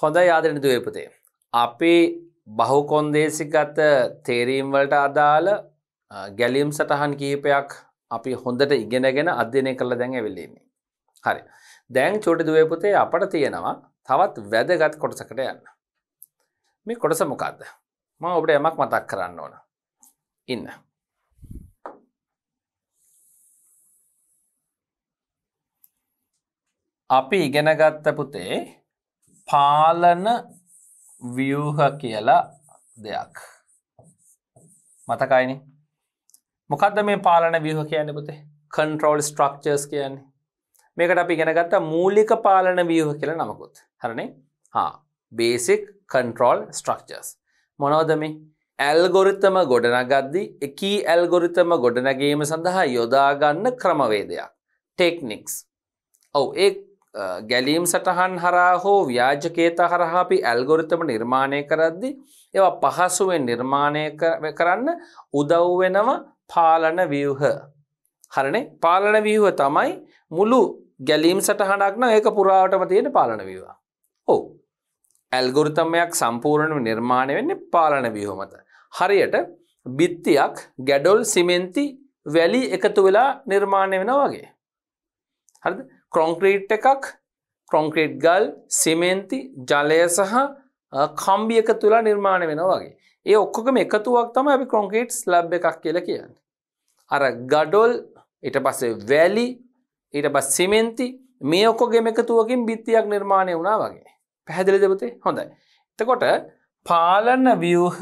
හොඳයි ආදරනිතු වෙපතේ. අපේ බහු කොන්දේසිගත තේරීම්වලට අදාළ ගැලීම් සටහන් කීපයක් අපි හොඳට ඉගෙනගෙන අධ්‍යනය කරලා දැන් ඇවිල්ලෙන්නේ. හරි දැන් චෝටි දුවපුතේ අපට තියෙනවා තවත් වැදගත් කොටසකට යන්න. මේ කොටස මොකක්ද. ම ඔබට යමක් මතක් කරන්න ඕන. ඉන්න. අපි ඉගෙනගත්ත පුතේ පාලන ව්‍යූහ කියලා දෙයක් මතකයිනි මොකක්ද මේ පාලන ව්‍යහ කියන්න පුතේ කන්ට්‍රෝල් ස්ට්‍රක්චර්ස් කියන්නේ මේකට අපි ගෙනගත්ත මූලික පාලන ව්‍යහ කියල නමකුත් හරණේ හා බේසික් කන්ට්‍රෝල් ස්ට්‍රක්චර්ස් මොනෝදමි ඇල්ගොරිතම ගොඩනගද්දි එකී ඇල්ගොරිතම ගොඩනැගීම සඳහා යොදාගන්න ක්‍රමවේදයක් ටෙක්නික්ස් ඔව ඒ ගැලීම් සටහන් හරා හෝ ව්‍යාජකේත හරහාපි ඇල්ගොරිතම නිර්මාණය කරද්දි ඒවා පහසුවෙන් නිර්මාණය කරන්න උදව් වෙනව පාලන ව්‍යවහ. හරනේ පාලන ව්‍යවහ තමයි මුළු ගැලීම් සටහනක්න ඒක පුරාවටම තියෙන පාලන වීවා. ඕ ඇල්ගොරිතමයක් සම්පූර්ණව නිර්මාණය වෙන්නේ පාලන ව්‍යහෝමත. හරියට බිත්තියක් ගැඩොල් සිමෙන්ති වැලි එකතු වෙලා නිර්මාණය වෙන වගේ. හරිද කොන්ක්‍රීට් එකක් කොන්ක්‍රීට් ගල් සිමෙන්ති ජලය සහ කම්බියක තුලා නිර්මාණය වෙන වගේ ඒ ඔක්කොම එකතුවක් තම අපි කොන්ක්‍රීට් ලබ් එකක් කියල කියන්න. අර ගඩොල් ඉට පස්සේ වැලි ඊට බස් සිමෙන්ති මේ ඔක්කොගේම එකතුවකින් බිත්තියක් නිර්මාණය වුණා වගේ පැහැදිලි දෙපතේ හොඳයි. එතකොට පාලන ව්‍යූහ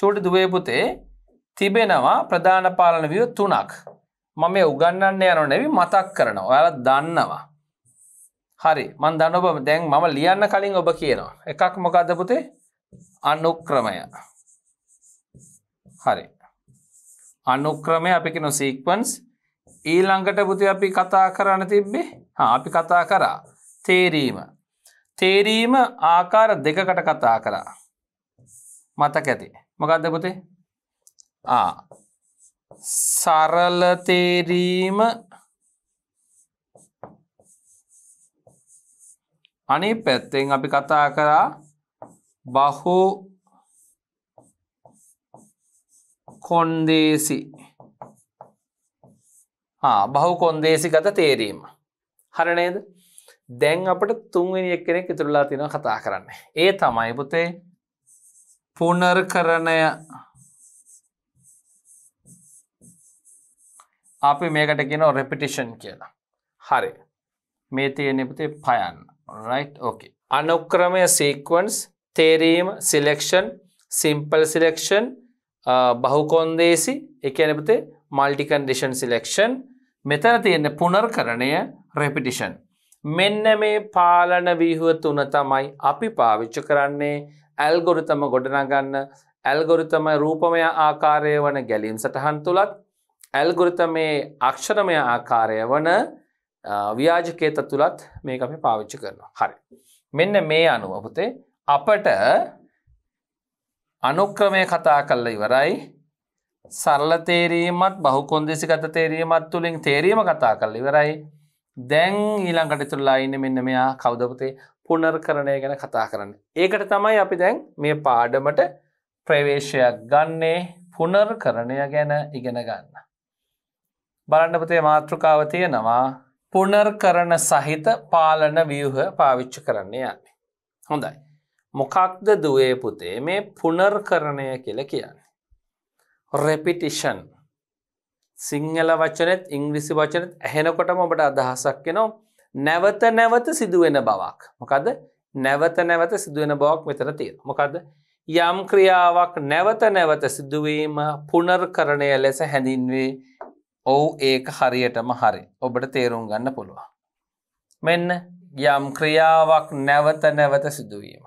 චෝටි දුවේපුතේ තිබෙනවා ප්‍රධාන පාලන විය තුනක් මම මේ උගන්නන්න යන නැවි මතක් කරන ඔයාල දන්නවා. හරි මන් දන්න ඔබ දැන් මම ලියන්න කලින් ඔබ කියනවා. එකක් මොකක්ද පුතේ අනුක්‍රමය. හරි. අනුක්‍රමය අපි කෙන සීක්වන්ස් ඊළඟට පුති අපි කතා කරන්න තිබ්බේ අපි කතා කරා තේරීම. තේරීම ආකාර දෙකකට කතා කරා. මතක ඇති. මකක්ද පුතේ ආ සරලතේරීම අනි පැත්තෙන් අපි කතා කරා බහු කොන්දේසි බහු කොන්දේසි ගත තේරීම හරනේද දැන් අපට තුන්වෙනිියක් කෙනෙක් ඉතුරලා තින කතා කරන්න ඒ තමයි පුතේ පුනර් කරණය අපි මේකට කියනෝ රෙපිටිෂන් කියලා හරි මේ තියෙනෙපතේ පයන්න රයි් ඕකේ අනුක්‍රමය සීක්වන්ස් තේරීම සිලෙක්ෂන් සිම්පල් සිලෙක්ෂන් බහුකොන්දේසි එකනපතේ මල්ටිකන්ඩිෂන් සිලෙක්ෂන් මෙතන තියෙන පුනර් කරණය රෙපිටිෂන් මෙන්න මේ පාලන වීහුව තුන තමයි අපි පාවිච්ච කරන්නේ ඇල්ගොරිතම ගොඩනගන්න ඇල්ගොරිතම රූපමය ආකාරය වන ගැලින් සටහන් තුළත් ඇල්ගොරිතමේ අක්ෂරමය ආකාරය වන ව්‍යාජකේත තුළත් මේක අපි පාවිච්චි කරනවා. හරි. මෙන්න මේ අනුව පුතේ අපට අනුක්‍රමය කතා කල්ල ඉවරයි සරල තේරීමත් බහු කොන්දෙසි ගත තේරීමත් තුළින් තේරීම කතා කල් ඉවරයි දැන් ඊළඟට තුල්ලා ඉන්න මෙන්න මෙයා කවදපතේ පුනර් කරණය ගැන කතා කරන්න. ඒකට තමයි අපි දැන් මේ පාඩමට ප්‍රවේශයක් ගන්නේ පුනර් කරණය ගැන ඉගෙන ගන්න. බලන්නපතේ මාතෘකාව තියෙනවා පුනර්කරන සහිත පාලන වියහ පාවිච්චි කරන්නේ යන්නේ. හොඳයි. මොකක්ද දුවේ පුතේ මේ පුනර්කරණය කියල කියන්නේ. රෙපිටිෂන් සිංහල වචනෙත් ඉංග්‍රිසි වචනත් ඇහෙනකොටම ඔබට අදහසක් එනෝ නැවත නැවත සිදුවෙන බවක්. මොකද නැවත නැවත සිදුවෙන බවක් මෙතර තියෙන. මොකද යම් ක්‍රියාවක් නැවත නැවත සිදුවීම පුනර්කරණය ලෙස හැඳින්වේ ඔවු ඒක හරියටම හරි ඔබට තේරුම් ගන්න පුළුවන්. මෙන්න යම් ක්‍රියාවක් නැවත නැවත සිදුවීම.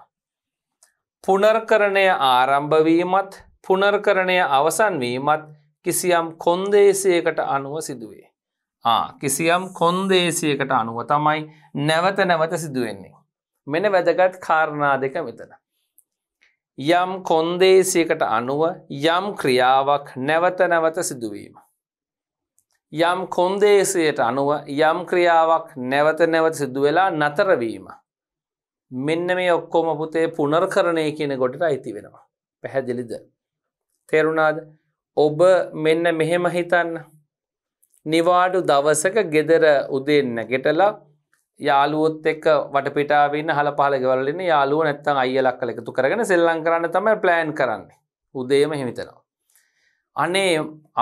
පුනර්කරණය ආරම්භවීමත් පුනර්කරණය අවසන්වීමත් කිසියම් කොන්දේශයකට අනුව සිදුවේ. කිසියම් කොන්දේශයකට අනුව තමයි නැවත නැවත සිදුවෙන්නේ. මෙන වැදගත් කාරණා දෙක මෙතන. යම් කොන්දේශයකට අනුව යම් ක්‍රියාවක් නැවත නැවත සිදුවීම. යම් කොන්දේසියට අනුව යම් ක්‍රියාවක් නැවත නැවත සිදු වෙලා නතරවීම. මෙන්න මේ ඔක්කොම පුතේ පුනර්කරණය කියන ගොඩට අයිති වෙනවා. පැහැදිලිද. තේරුණාද ඔබ මෙන්න මෙහෙම හිතන්න. නිවාඩු දවසක ගෙදර උදෙන්න ගෙටලා යාලුවොත් එක් වටපිටාවන්න හල පහලගවලන්න යාලුව නැත්තන් අයලක් කළ එකතු කරගෙන සෙල්ලං කරන්න තමයි ප්ලෑන් කරන්නේ උදේම හිමිතනවා. අනේ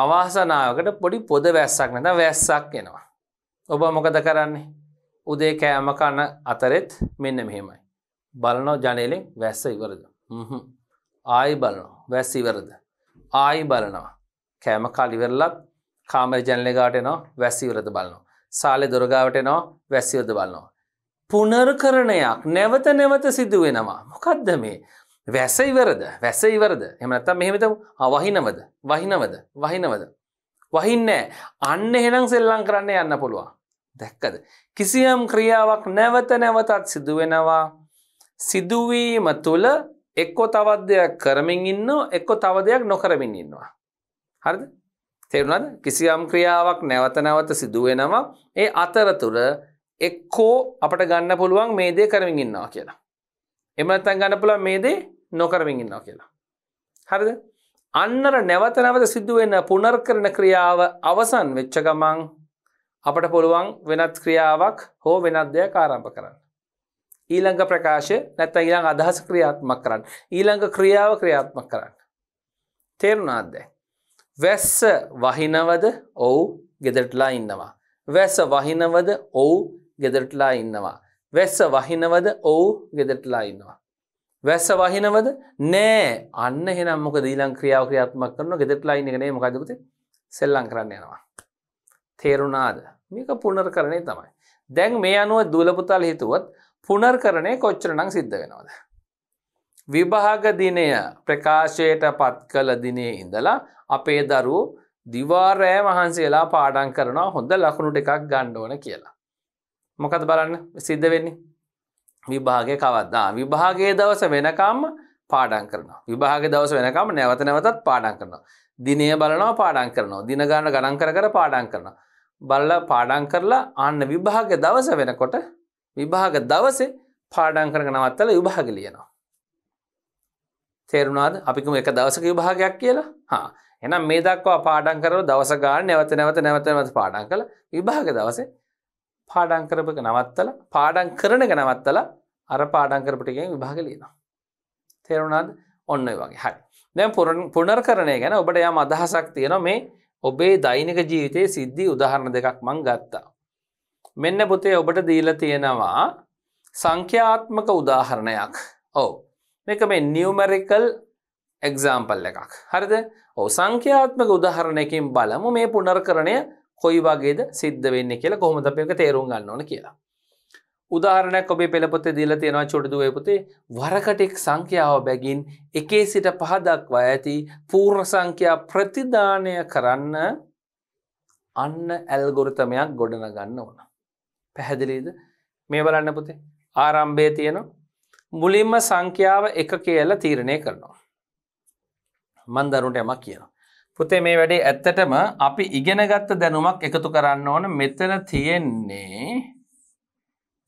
අවාසනාවකට පොඩි පොද වැස්සක් නැත වැස්සක් එනවා. ඔබ මොකද කරන්නේ උදේ කෑම කන්න අතරෙත් මෙන්න මෙහෙමයි. බලනෝ ජනලෙන් වැස්ස ඉවරද. ආයි බලනෝ වැස් ඉවරද. ආයි බලනවා. කෑම කලිවරලත් කාමර ජනලගාට නෝ වැස්සිවරද බලනවා. සාලෙ දොරගාවට නෝ වැස්සිවද බලනවා. පුනර්කරණයක් නැවත නැවත සිදුවෙනවා. මොකක්ද මේ වැස ඉවරද වැස ඉවරද එමනත්තම් මෙහෙමතම අවහිනවද වහිනවද වහිනවද වහින්නෑ අන්න එහෙනම් සෙල්ලං කරන්න යන්න පුළුවන් දැක්කද කිසියම් ක්‍රියාවක් නැවත නැවතත් සිදුවෙනවා සිදුවීම තුළ එක්කො තවත් දෙයක් කරමින් ඉන්න එක්කො තව දෙයක් නොකරමින් ඉන්නවා හරිද තෙරුණද කිසියම් ක්‍රියාවක් නැවත නැවත සිදුවෙනවා ඒ අතරතුර එක්කෝ අපට ගන්න පුළුවන් මේ දේ කරමින් ඉන්නවා කියලා එමනත්තන් ගන්න පුළුවන් මේ දේ නොකරමින් ඉන්නවා කියලා. හරිද අන්නර නැවත නැවත සිදුවෙන්න පුනර් කරන ක්‍රියාව අවසන් වෙච්ච ගමන් අපට පුළුවන් වෙනත් ක්‍රියාවක් හෝ වෙනත් දෙයක් ආරම්භ කරන්න. ඊළඟ ප්‍රකාශය නැත්ත ඊළඟ අදහස ක්‍රියාත්මක් කරන්න. ඊළඟ ක්‍රියාව ක්‍රියාත්මක් කරන්න. තේරුණාත්ද. වැස්ස වහිනවද ඔවු ගෙදරටලා ඉන්නවා. වැස්ස වහිනවද ඔවු ගෙදරටලා ඉන්නවා. වැස්ස වහිනවද ඔවු ගෙදරටලා ඉන්නවා. වැස්ස වහිනවද නෑ අන්න හෙනම් මොක දීලං ක්‍රියාව ක්‍රියාත්මක් කරන ගෙදෙටලයින් එකනේ මොකදපුති සෙල්ලං කරන්න යනවා. තේරුණාද මේක පුනර් කරණය තමයි. දැන් මේ අනුව දුලපුතල් හිතුවත් පුනර් කරණය කොච්චරනං සිද්ධ වෙනවද. විභාග දිනය ප්‍රකාශයට පත් කළ දිනේ ඉඳලා අපේ දරු දිවාරෑ වහන්සේලා පාඩන් කරනවා හොඳ ලකුණුට එකක් ගණ්ඩෝන කියලා. මොකද බලන්න සිද්ධ වෙන්නේ විභාගය කවත්දා විභාගේ දවස වෙනකම් පාඩන් කරනවා විභාග දවස වෙනකම් නැවත නැවතත් පාඩන් කරනවා දිනය බලනවා පාඩන් කරනවා දිනගාන ගණන් කර කර පාඩන් කරනවා බල්ල පාඩන් කරලා අන්න විභාග දවස වෙනකොට විභාග දවසේ පාඩන් කරග නවත්තල විභාග ලියනවා තේරුණාද අපිකම එක දවසක විභාගයක් කියලා හා එනම් මේ දක්වා පාඩන් කරව දවස ගාන නැවත නැවත නැවත නැවත පාඩන් කළ විභාග දවසේ පාඩන් කරපක නවත්තල පාඩන් කරනක නවත්තලා අර පාඩන් කරපටිකෙන් විභාග ලියනවා. තේරුණාද ඔන්න වගේ හරි දැම් පුනර් කරණය ගැන ඔබට යම් අදහසක් තියෙන මේ ඔබේ දෛනික ජීවිතයේ සිද්ධි උදාහරණ දෙකක් මං ගත්තා. මෙන්න පුතේ ඔබට දීල තියෙනවා සංඛ්‍යාත්මක උදාහරණයක් ඔව මේක මේ නියමරිකල් එක්සාම්පල් එකක් හරිද ඔ සංඛ්‍යාත්මක උදාහරණයකින් බලමු මේ පුනර් කරණය කොයි වගේද සිද්ධ වෙන්න කියලා කොහොමද අපක තේරුම් ගන්න ඕන කියලා උදාහරණයක් ඔබේ පෙළපොතේ දීලා තියෙනවා චොටු දුවේ පුතේ වරකට එක් සංඛ්‍යාව බැගින් එකේ සිට පහ දක්වා ඇති පූර්ණ සංඛ්‍යා ප්‍රතිදානය කරන්න අන්න ඇල්ගොරිතමයක් ගොඩනගන්න ඕන. පැහැදිලිද? මේ බලන්න පුතේ. ආරම්භයේ තියෙන මුලින්ම සංඛ්‍යාව එක කියලා තීරණය කරනවා. මන් දරුන්ට යමක් කියනවා. පුතේ මේ වැඩේ ඇත්තටම අපි ඉගෙනගත්ත දැනුමක් එකතු කරන්න ඕන මෙතන තියෙන්නේ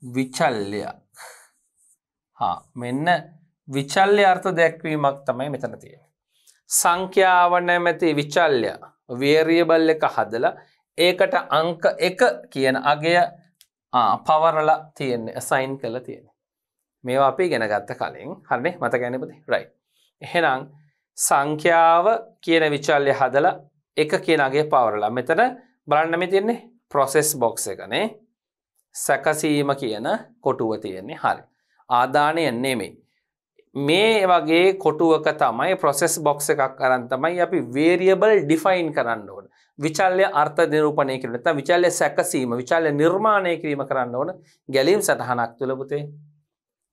විචල්ලයක් හා මෙන්න විචල්්‍ය අර්ථ දැක්වීමක් තමයි මෙතන තියෙන. සංඛ්‍යාව නැමැති විචල්්‍ය වේරියබල් එක හදල ඒකට අංක එක කියන අගය පවරල තියෙන්නේ සයින් කළ තියෙන. මේ අපි ගෙනගත්ත කලින් හරන්නේ මත ගැනපති රයි. එහෙනම් සංඛ්‍යාව කියන විචල්්‍ය හදල එක කියනගේ පවරලා මෙතන බලන්නම තියන්නේ ප්‍රොසෙස් බොක්ස එකනේ සැකසීම කියන කොටුව තියෙන්නේ හරි. ආධානය නෙමේ. මේ වගේ කොටුවක තමයි ප්‍රොසෙස් බොක්ස එකක් අරන්තමයි අපි වේරියබල් ඩිෆයින් කරන්න ඕන විචල්ය අර්ථ නිරූපණය කරනත විචල්ය සැකසීම විචල්ය නිර්මාණය කිරීම කරන්න ඕන ගැලීම් සටහනක් තුළපුතේ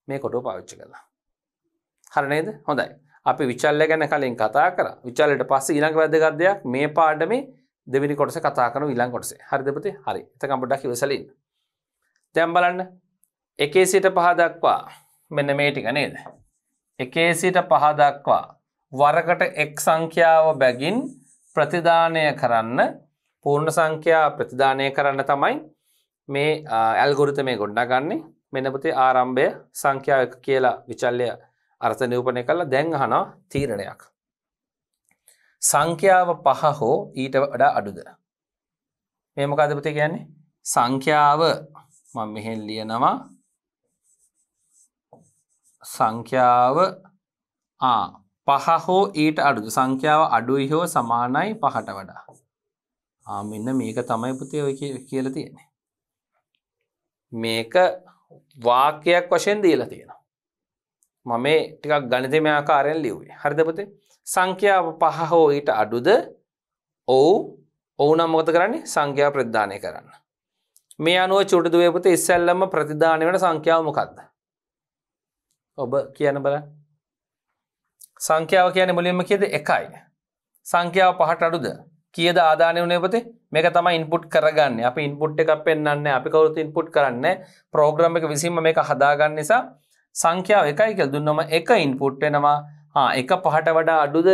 මේ කොටුව පාවිච්චි කලා හරණේද හොඳයි අපි විචල්ල ගැන කලින් කතා කර විචල්ලට පස්ස ඉළඟ වැදගත්දයක් මේ පාඩම දෙවිනි කොටස කතා කරන ඉල්ලං කොටසේ හරිදපති හරි තකම්පඩක් ඉවසලින් දැම් බලන්න එකේ සිට පහදක්වා මෙන්න මේ ටික නේද එකේ සිට පහදක්වා වරකට එක් සංඛ්‍යාව බැගින් ප්‍රතිධානය කරන්න පූර්ණ සංඛ්‍යා ප්‍රතිධානය කරන්න තමයි මේ ඇල්ගොරිත මේ ගොඩ්ඩාගන්නේ මෙනපති ආරම්භය සංඛ්‍යාවක කියලා විචල්ලය අර්ථ නිවපනය කළ දැන් හනා තීරණයක් සංඛ්‍යාව පහ හෝ ඊට වඩා අඩුද. මේමකාදපති කියන්නේ සංඛ්‍යාව මම මෙහෙන් ලියනවා සංඛ්‍යාව පහ හෝ ඊට අඩුද සංඛ්‍යාව අඩුයි හෝ සමානයි පහට වඩා ආමින්න මේක තමයි පුතේ ඔය කියල තියෙන මේක වාක්‍යයක් වශයෙන් දීලා තියෙනවා මම මේ ටිකක් ගණතම ආකාරයෙන් ලිවේ හරිදපතේ සංඛ්‍යාව පහ හෝ ඊට අඩුද ඔවු ඔවුනම් මොත කරන්නේ සංඛ්‍යා ප්‍රධානය කරන්න මේ අනුව චුටදුවපුත ඉස්සැල්ලම ප්‍රතිධානය වන සංඛ්‍යාව මොකක්ද ඔබ කියන බල සංඛ්‍යාව කියන මුලින්ම කියද එකයි සංඛ්‍යාව පහට අඩුද කියද ආධානය වනේපති මේක තම ඉන්පුට් කරගන්න අප ඉන්පුට් එකක් පෙන්න්න අපි කවරුතු ඉන්පුට් කරන්න ප්‍රෝග්‍රම් එක විසිම මේක හදාගන්න නිසා සංඛ්‍යාව එකයි කියල් දුන්නම එක ඉන්පුට් වෙනවා එක පහට වඩා අඩුද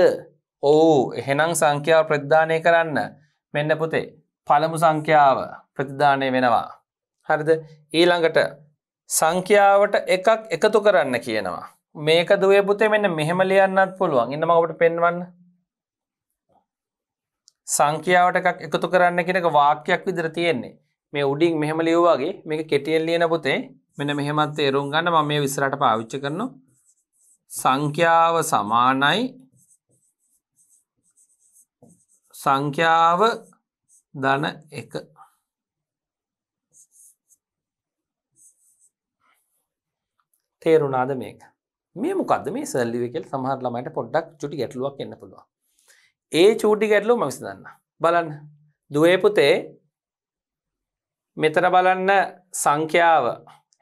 ඕ එහෙනම් සංඛ්‍යාව ප්‍රද්ධානය කරන්න මෙන්න පුතේ පළමු සංඛ්‍යාව ප්‍රතිධානය වෙනවා. හරිද ඊළඟට සංඛ්‍යාවට එකක් එකතු කරන්න කියනවා. මේක දුවේ පුතේ මෙන්න මෙහෙම ලියන්නත් පුළුවන් ඉන්නම ඔබට පෙන්වන්න. සංඛ්‍යාවට එකක් එකතු කරන්න කියන එක වාක්‍යයක් විදිහට තියෙන්නේ. මේ උඩින් මෙහෙම ලියුවාගේ මේක කෙටියෙන් ලියන පුතේ මෙන්න මෙහෙමත් තේරුම් ගන්න මම මේ විස්තරට පාවිච්චි කරනවා. සංඛ්‍යාව සමානයි සංඛ්‍යාව ධන එක තේරුණාද මේක මේ මොකද මේ සල්ලිවකල් සහරලමට පොඩ්ඩක් චුටි ගැටලුවක් එන්න පුළුවන් ඒ චූටි ගැටලු මවිස දන්න බලන්න දුවපුතේ මෙතන බලන්න සංඛ්‍යාව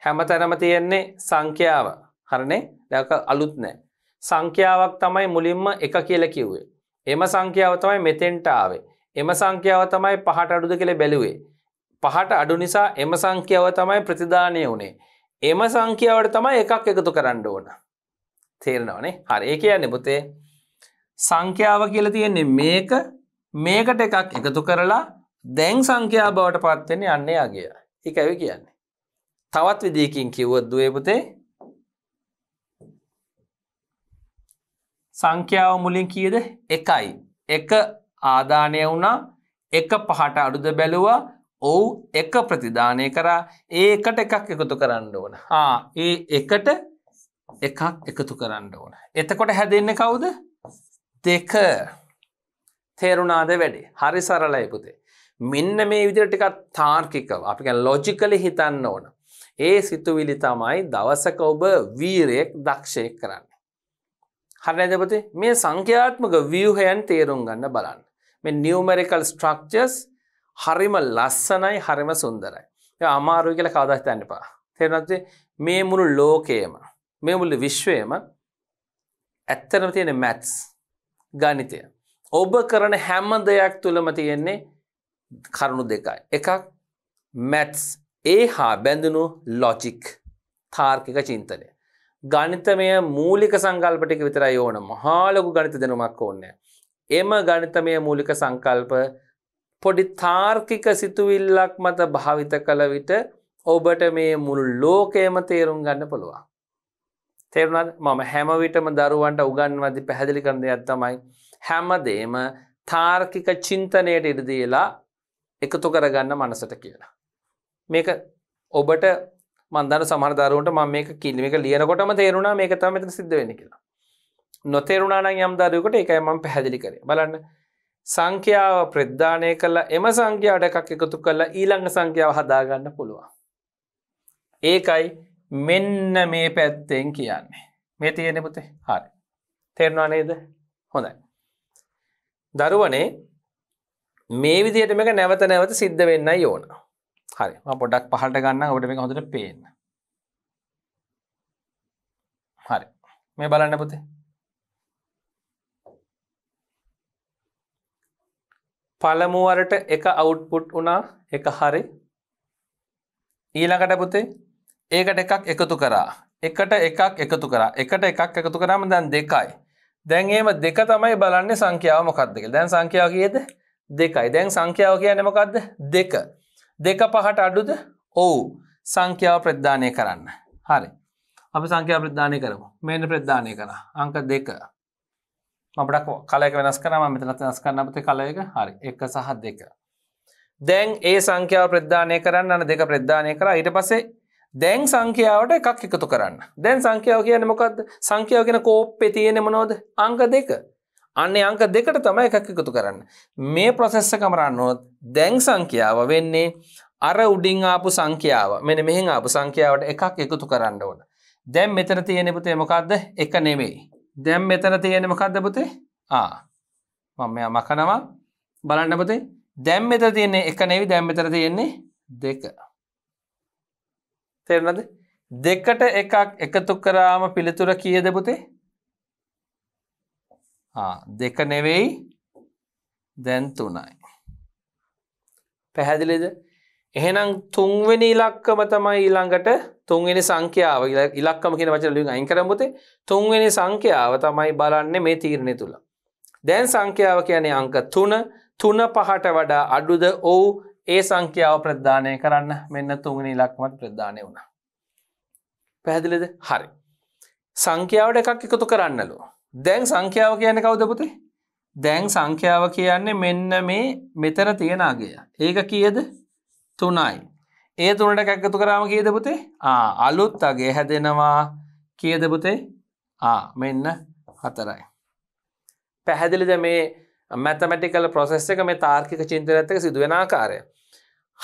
හැමතැනම තියෙන්නේ සංඛ්‍යාව හරණේ දැක අලුත් නෑ සංඛ්‍යාවක් තමයි මුලින්ම එක කියල කිව්වේ එම සංඛ්‍යාව තමයි මෙතෙන්ට ආවේ එම සංඛ්‍යාව තමයි පහට අඩුද කෙළ බැලුවේ. පහට අඩු නිසා එම සංඛ්‍යාව තමයි ප්‍රතිධානය වනේ. එම සංඛ්‍යාවට තමයි එකක් එකතු කරන්න ඕන. තේරෙනවනේ හරි ඒ කියන්නේ පුතේ සංඛ්‍යාව කියලා තියෙන්නේ මේක මේකට එකක් එකතු කරලා දැන් සංඛ්‍යා බවට පත්වෙන්නේ අන්නේ අගේ. එක ඇවි කියන්නේ. තවත් විදිකින් කිව්වොත් දුවේ පුතේ සංඛ්‍යාව මුලින් කියද එකයි එක ආදානය වුණා එක පහට අඩුද බැලුවා ඔවු එක ප්‍රතිධානය කරා ඒකට එකක් එකතු කරන්න ඕන හා ඒ එකට එකක් එකතු කරන්න ඕන එතකොට හැදෙන්න කවුද දෙක තේරුණාද වැඩේ හරි සරලයි පුතේ මෙන්න මේ විදිර ටිකක් තාර්කිකව අපි ලොජිකලි හිතන්න ඕන ඒ සිතුවිලි තමයි දවසක ඔබ වීරයෙක් දක්ෂයෙක් කරන්න හරි ඇදපති මේ සංඛ්‍යාත්මක වියහයන් තේරුම් ගන්න බලන්න මේ නිියවමරිකල් ස්ට්‍රක්චස් හරිම ලස්සනයි හරිම සුන්දරයි අමාරුව කියල කවදස් තැන්නපා තෙරනත්ේ මේ මුළු ලෝකයේම මේ මුල්ල විශ්වයම ඇත්තනම තියෙන මැත්ස් ගනිතය ඔබ කරන හැම්ම දෙයක් තුළම තියෙන්නේ කරුණු දෙකයි එකක් මැත්ස් ඒ හා බැඳුණු ලොජික් තාර්කික චින්තනය ගනිතමය මූලික සංගල්පටික විතරයි ඕන මහාලොකු ගනිත දෙනුමක් ඕන්නෑ එම ගණිතමය මූලික සංකල්ප පොඩි තාර්කික සිතුවිල්ලක් මත භාවිත කළ විට ඔබට මේ මුළු ලෝකයම තේරුම් ගන්න පුළුවන්. තේරුණත් මම හැමවිටම දරුවන්ට උගන්වදි පැහැදිලි කරන දෙයක් තමයි. හැමදේම තාර්කික චින්තනයට ඉරදීලා එකතු කරගන්න මනසට කියලා. මේක ඔබට මන්දන සමහරදරුවන්ට ම මේක කිල්ලිමික ලියනකොටම තේරුණා මේක තම මෙතන සිද්ධ වෙන කියලා. නොතේරුණානං යම්දාරයකට එකයි මම පැහැදිලි කරේ බලන්න සංඛ්‍යාව ප්‍රද්ධානය කලා එම සංඛ්‍යාවට එකක් එකතු කරලා ඊළඟ සංඛ්‍යාව හදාගන්න පුළුවන්. ඒකයි මෙන්න මේ පැත්තෙන් කියන්නේ. මේ තියෙන පුතේ හරි. තේරවා නේද හොඳයි. දරුවනේ මේ විදියට මේක නැවත නැවත සිද්ධ වෙන්න ඕන හරි පොඩක් පහට ගන්න ඔට මේ හොඳට පේන්න. හරි මේ බලන්න පුතේ පළමුුවරට එක අවුට්පුට් වනා එක හරි ඊළඟට පුතේ ඒකට එකක් එකතු කරා එකට එකක් එකතු කරා එකට එකක් එකතු කරාම දැන් දෙකයි දැන් ඒම දෙක තමයි බලන්නේ සංඛ්‍යාව මොකක්දක දැන් සංඛ්‍යාව කියද දෙකයි දැන් සංඛ්‍යාව කියනමකක්ද දෙක දෙක පහට අඩුද ඔවු සංඛ්‍යාව ප්‍රධානය කරන්න හරි අපි සංඛ්‍යා ප්‍රධානය කරමු මෙන්න ප්‍රධානය කරා අංක දෙක අපට කලයක වෙනස් කරම මෙතනත් වෙනස් කරන්නපති කලයක හරි එක සහ දෙක. දැන් ඒ සංඛ්‍යාව ප්‍රධානය කරන්න අන දෙක ප්‍රධානය කර ඊට පසේ දැන් සංඛ්‍යාවට එකක් එකතු කරන්න දැන් සංඛ්‍යාව කියන මොකක්ද සංඛ්‍යාව කියෙන කෝප්පෙ තියෙන මොනෝද අංක දෙක අන්නේ අංක දෙකට තමයි එකක් එකතු කරන්න මේ ප්‍රොසෙස්ස කමරන්නොත් දැන් සංඛ්‍යාව වෙන්නේ අර උඩින් ආපු සංඛ්‍යාව මෙන මෙහි ආපු සංඛ්‍යාවට එකක් එකතු කරන්න ඕන දැන් මෙතර තියෙනෙපුතේ මොකක්ද එක නෙමෙයි දැම් මෙතන තියෙන මොකක්ද පුතේ ආ මම මකනවා බලන්න පුතේ දැම් මෙත තියන්නේ එක නෙවි දැම් මෙතර තියෙන්නේ දෙක තෙරනද දෙකට එකක් එකතු කරාම පිළිතුර කියද පුතේ දෙක නෙවෙයි දැන් තුනයි පැහැදිලිද එහෙනම් තුන්වෙනි ඉලක්කම තමයි ඊළඟට තුන්වෙනි සංඛ්‍යාව ඉලක්කම කියෙන වචන ලින් අයින් කරමුතේ තුන්වෙනි සංඛ්‍යාව තමයි බලන්නේ මේ තීරණය තුළ. දැන් සංඛ්‍යාව කියන්නේ අංක තුන තුන පහට වඩා අඩුද ඔවු ඒ සංඛ්‍යාව ප්‍රධානය කරන්න මෙන්න තුන්වෙනි ඉලක්කමත් ප්‍රධානය වුණා. පැහැදිලිද හරි. සංඛ්‍යාවට එකක් එකතු කරන්නලු. දැන් සංඛ්‍යාව කියන්නේ කවුද පුතේ? දැන් සංඛ්‍යාව කියන්නේ මෙන්න මේ මෙතන තියෙන අගය. ඒක කීයද? 3යි. ඒ තුළට එකක්ගතු කරාම කියදපුතේ අලුත් අගේ හැදෙනවා කියදපුතේ මෙන්න හතරයි. පැහැදිලිද මේ මැතමටිකල ප්‍රොසෙස් එක මේ තාර්කික චින්තනත්තක සිදුවෙන ආකාරය.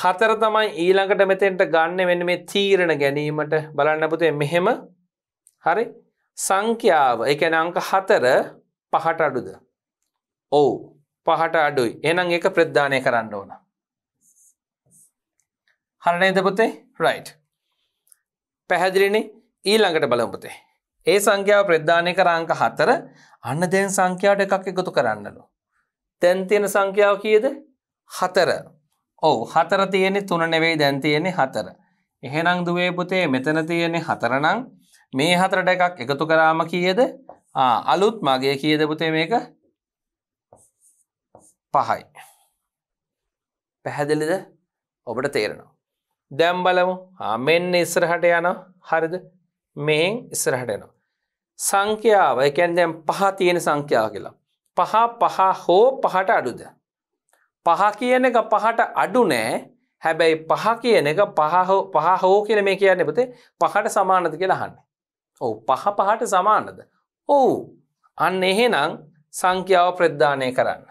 හතර තමයි ඊළඟට මෙතෙන්ට ගන්න වෙන මේ තීරණ ගැනීමට බලන්න පුතේ මෙහෙම හරි සංඛ්‍යාව එකන අංක හතර පහට අඩුද. ඔවු පහට අඩුයි එනම් එක ප්‍රද්ධානය කරන්න ඕනා. හරනයිද පුතේ රයිට් පැහැදිලිනි ඊළඟට බලපුතේ ඒ සංඛ්‍යාව ප්‍රද්ධානය කරාංක හතර අන්න දැන් සංඛ්‍යාවට එකක් එකතු කරන්නලු තැන් තියෙන සංඛ්‍යාව කියද හතර ඔවු හතර තියෙනෙ තුන නෙවෙයි දැන් තියෙනෙ හතර එහෙනම් දුවේ පුතේ මෙතන තියෙනෙ හතරනං මේ හතරට එකක් එකතු කරාම කියද අලුත් මගේ කියද පුතේ මේක පහයි පැහැදිලිද ඔබට තේරෙනවා දැම් බලමු මෙන්න ඉස්සරහට යන හරිද මෙහෙන් ඉස්සරහට යනවා. සංඛ්‍යාව එකැන් දැම් පහ තියෙන සංඛ්‍යාව කියලා. පහ පහ හෝ පහට අඩුද. පහ කියන එක පහට අඩු නෑ හැබැයි පහ කියන එක පහ හෝ කියල මේ කියන්න පතේ පහට සමානද කියලා හන්න. ඔවු පහ පහට සමානද. ඔවු අන්න එහෙනම් සංඛ්‍යාව ප්‍රද්ධානය කරන්න.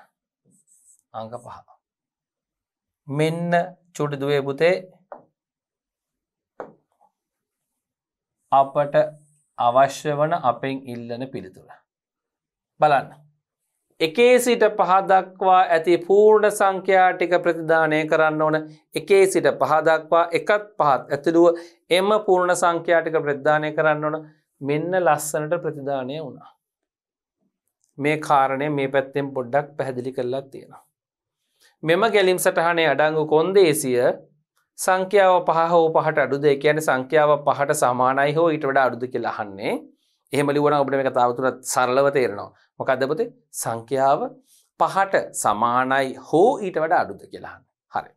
අංග පහ. මෙන්න චුටි දුවේ පුතේ අපට අවශ්‍ය වන අපෙන් ඉල්ලන පිළිතුර. බලන්න. එකේ සිට පහදක්වා ඇති පූර්ණ සංඛ්‍යා ටික ප්‍රතිධානය කරන්න ඕන එකේ සිට පහදක්වා එකත් පහත් ඇතුළුව එම පූර්ණ සංඛ්‍යාටික ප්‍රධානය කරන්න ඕන මෙන්න ලස්සනට ප්‍රතිධානය වුණා. මේ කාරණය මේ පැත්තෙන් පොඩ්ඩක් පැහැදිලි කරලා තියෙනවා. මෙම ගැලිම් සටහනේ අඩංගු කොන්දේසිය සංඛ්‍යාව පහ හෝ පහට අඩුද කියන සංඛ්‍යාව පහට සමානයි හෝ ඊට වඩා අඩුද කියලා අහන්නේ. එහෙම ලිවුවනම් අපිට මේක තවතුරටත් සරලව තේරෙනවා. මොකද්ද පුතේ? සංඛ්‍යාව පහට සමානයි හෝ ඊට වඩා අඩුද කියලා අහන්නේ. හරි.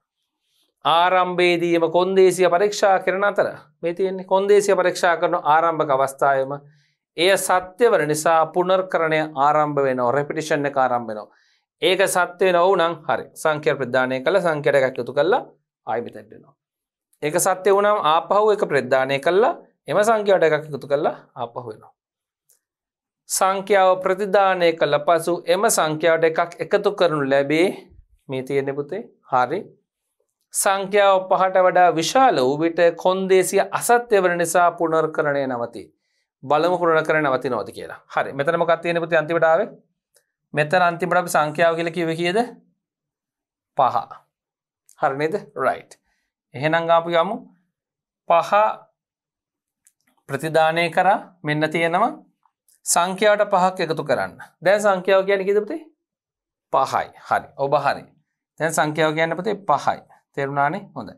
ආරම්භයේදීම කොන්දේසිය පරීක්ෂා කරන අතර මේ තියෙන්නේ කොන්දේසිය පරීක්ෂා කරන ආරම්භක අවස්ථාවේම එය සත්‍ය වෙන නිසා පුනර්කරණය ආරම්භ වෙනවා. රෙපිටිෂන් එක ආරම්භ වෙනවා. ඒක සත්‍ය වෙනව නම් හරි. සංඛ්‍යා ප්‍රදානය කළ සංඛ්‍යාවක් එකතු කළා ආයිමිතැට්ටෙනවා. ඒක සත්‍ය වනම් ආපහු එක ප්‍රද්ධානය කල්ලා එම සංඛ්‍යාට එකක් එකතු කල්ලා ආපහුවෙනවා. සංඛ්‍යාව ප්‍රතිධානය කළ පසු එම සංඛ්‍යාවට එකක් එකතු කරනු ලැබේ මේ තියෙන පුතේ හරි සංඛ්‍යාව පහට වඩා විශාල වූ විට කොන්දේසිය අසත්‍යවර නිසා පුනර් කරණය නවති බලම පුරණ කරන නවති නොද කියලා හරි මෙතනමකක් තියෙන පුති අන්තිවටාව මෙතන අන්තිමට සංඛ්‍යාව කියල කිව කියද පහ හරනේද රයි් එහෙනංගාපු යමු පහ ප්‍රතිධානය කරා මෙන්න තියෙනවා සංඛ්‍යාවට පහක් එකතු කරන්න දැන් සංඛ්‍යාව කියන කිදපති පහයි හරි ඔබ හරි දැන් සංඛ්‍යාව කියන්න පතේ පහයි තෙරුණානේ හොඳයි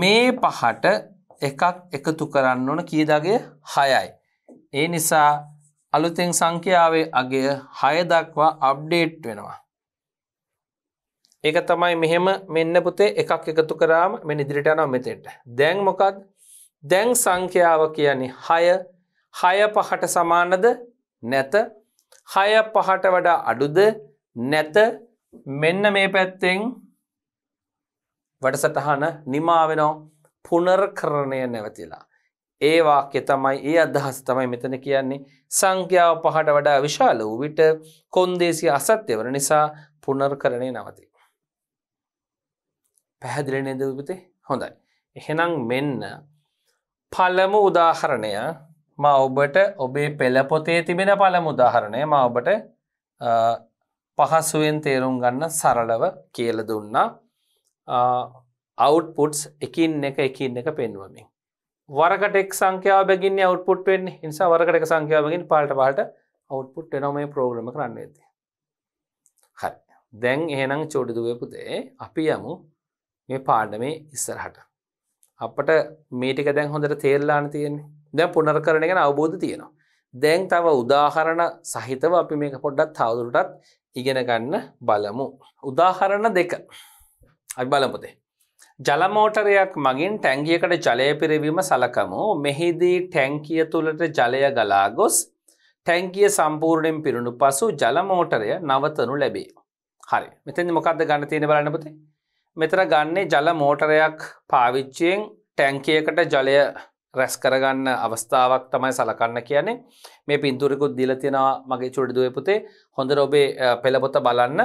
මේ පහට එකක් එකතු කරන්න ඕන කියදගේ හයයි ඒ නිසා අලුතෙන් සංඛ්‍යාවේ අගේ හය දක්වා අප්ඩේට් වෙනවා ඒක තමයි මෙහෙම මෙන්න පුතේ එකක් එකතු කරාම මෙ ඉදිරිට යනවා මෙතෙන්ට දැන් මොකක්ද දැන් සංඛ්‍යාව කියන්නේ හය හය පහට සමානද නැත හය පහට වඩා අඩුද නැත මෙන්න මේ පැත්තෙන් වඩසටහන නිමාවෙනෝ පුනර්කරණය නැවතිලා. ඒ වාක්‍ය තමයි ඒ අදහස් තමයි මෙතන කියන්නේ සංඛ්‍යාව පහට වඩා විශාල වූ විට කොන්දේසි අසත්‍ය වන නිසා පුනර්කරණය නවති. පැහැදිලි නේද උපතේ හොඳයි. එහෙනම් මෙන්න පළමු උදාහරණය ම ඔබට ඔබේ පෙළපොතේ තිබෙන පළමු උදාහරණය ම ඔබට පහසුවෙන් තේරුම් ගන්න සරලව කියල දුන්නා අවුට්පුට්ස් එකින් එක එකින් එක පෙන්වමින්. වරකටෙක් සංඛ්‍යාව බැගින් අවුට්පුට් වෙන් නිසා වරකට සංඛ්‍යාවගින් පාට පාට අවුට්පුට් එනොමේ ප්‍රෝග්‍රම කරන්නේ ඇති. හරි දැන් එහෙනම් චෝඩිදුවපුතේ අපි යමු මේ පාඩමේ ඉස්සරහට. අපට මේටික දැන් හොඳට තේරලාන තියෙන්නේ දැ පුනර කරන ගැන අවබෝධ තියෙනවා. දැන් තව උදාහරණ සහිතව අපි මේක පොඩ්ඩත් තවදුරටත් ඉගෙන ගන්න බලමු. උදාහරණ දෙක අයි බලපොතේ. ජලමෝටරයක් මගින් ටැංගියකට ජලය පිරවීම සලකමු මෙහිදී ටැංකිය තුළට ජලය ගලා ගොස් ටැංකිය සම්පූර්ණයෙන් පිරුණු පසු ජලමෝටරය නවතනු ලැබේ. හරි මෙතැ මොකක්ද ගන්න තියෙන බලන්නපතේ මෙතන ගන්නේ ජල මෝටරයක් පාවිච්චියෙන් ටැංකියකට ජලය රැස් කරගන්න අවස්ථාවක් තමයි සලකන්න කියන්නේ මේ පින්තුරෙකුත් දිල තියෙනවා මගේ චුඩිදුව පුතේ හොඳර ඔබේ පෙළපොත බලන්න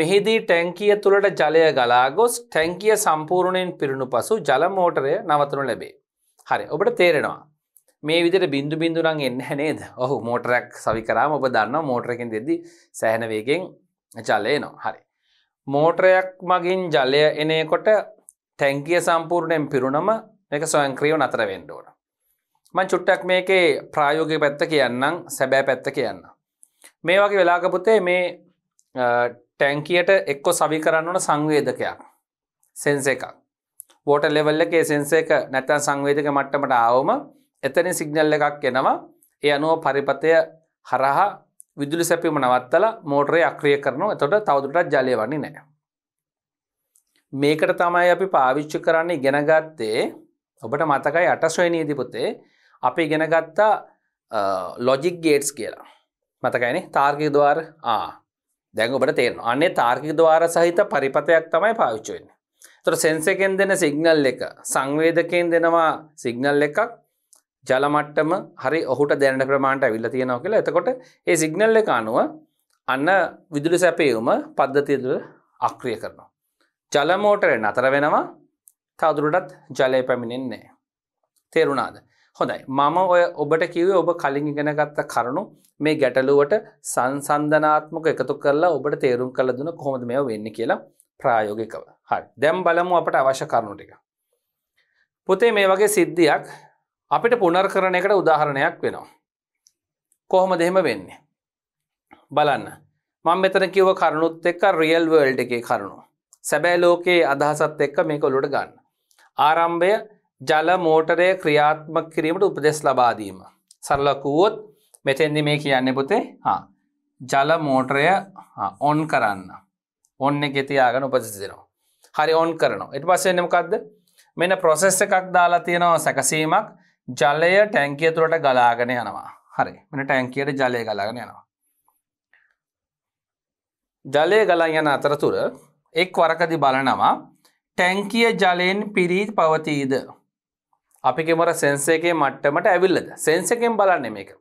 මෙහිදී ටැංකිය තුළට ජලය ගලාගොස් ටැංකිය සම්පූර්ණයෙන් පිරුණු පසු ජලමෝටරය නවතනු ලැබේ හරි ඔබට තේරෙනවා මේ විදිට බිඳු බිඳුනන් එන්න හැනේද ඔහු මෝටරයක් සවිකරාම ඔබ දන්න මෝටරකින් දෙද්දි සෑහන වේගෙන් ජලයනවා හරි මෝටරයක් මගින් ජලය එනකොට තැංකිය සම්පූර්ණයෙන් පිරුණම එක සොයංක්‍රියව නතර වෙන්ඩෝන. මං චුට්ටක් මේකේ ප්‍රායෝගය පැත්ත කියන්නම් සැබෑ පැත්ත කියන්න. මේ වගේ වෙලාගපුතේ මේ ටැංකියට එක්කො සවි කරන්න ඕන සංවේදකයක් සෙන්ස එකක් වෝට ලෙවල්ල එකේ සෙන්සේක නැත්තන් සංවේදක මට්ටමට ආවම එතනි සිගනල් එකක් එනවා ඒ අනුව පරිපතය හරහා විදුලි සැපීම නවත්තල මෝටරය අක්‍රිය කරනවා එතොට තවදුරටත් ජලය වන්නේ නෑ. මේකට තමයි අපි පාවිච්චි කරන්නේ ගෙනගත්තේ ඔබට මතකයි අටස්වයනීදිපුතේ අපි ගෙනගත්තා ලොජික් ගේට්ස් කියලා මතකයින තාර්ගය දවාර දැන් ඔබට තේරන අන්නේ තාර්ගි දවාර සහිත පරිපතයක් තමයි පාවිච්චුවෙන් තොට සෙන්සකෙන් දෙන සිගනල් එක සංවේදකයෙන් දෙනවා සිගනල් එකක් ජලමට්ටම හරි ඔහුට දැනට ප්‍රමාණට ඇවිල්ල තියෙනව කියලා එතකොට ඒ සිගනල්ල එක අනුව අන්න විදුලි සැපයවුම පද්ධතියද අක්‍රිය කරනවා. ජලමෝටරය නතර වෙනවා තවදුරටත් ජලය පැමිණෙන්නේ. තේරුණාද. හොඳයි මම ඔය ඔබට කිවේ ඔබ කලින් ඉගෙනගත්ත කරුණු මේ ගැටලුවට සංසන්ධනාත්මක එකතු කරලා ඔබට තේරුම් කල දුන කොහොමද මෙය වෙන්න කියලා ප්‍රායෝගිකව හරි දැම් බලමු අපට අවශ්‍ය කරුණු ටික. පුතේ මේ වගේ සිද්ධියක් අපිට පුනර් කරණයකට උදාහරණයක් වෙනවා. කොහොම දෙහෙම වෙන්නේ. බලන්න මං මෙතන කිව කරුණුත් එක්ක රියල් වර්ල්ඩ් එකේ කරුණු. සැබෑ ලෝකයේ අදහසත් එක්ක මේක ඔලුට ගන්න. ආරම්භය ජල මෝටරය ක්‍රියාත්මක කිරීමට උපදෙස් ලබාදීම. සරලකුවොත් මෙතෙන්දි මේ කියන්න පුතේ ජල මෝටරය ඔන් කරන්න ඔන්න ගෙතියාගෙන උපසිසිනවා. හරි ඔන් කරනවා එට පස්සෙන්නමකක්ද මෙන ප්‍රොසෙස් එකක් දාලා තියෙනවා සැකසීමක් ජලය ටැංකිය තුළට ගලාගෙන යනවා හරි මෙන ටැංකියට ජලය ගලාගෙන යනවා ජලය ගලා යන අතරතුර එක් වරකදි බලනවා ටැංකිය ජලයෙන් පිරීත් පවතීද අපිගෙමර සෙන්සේකේ මට්ටමට ඇවිල්ලද සෙන්සකෙන් බලන්න මේක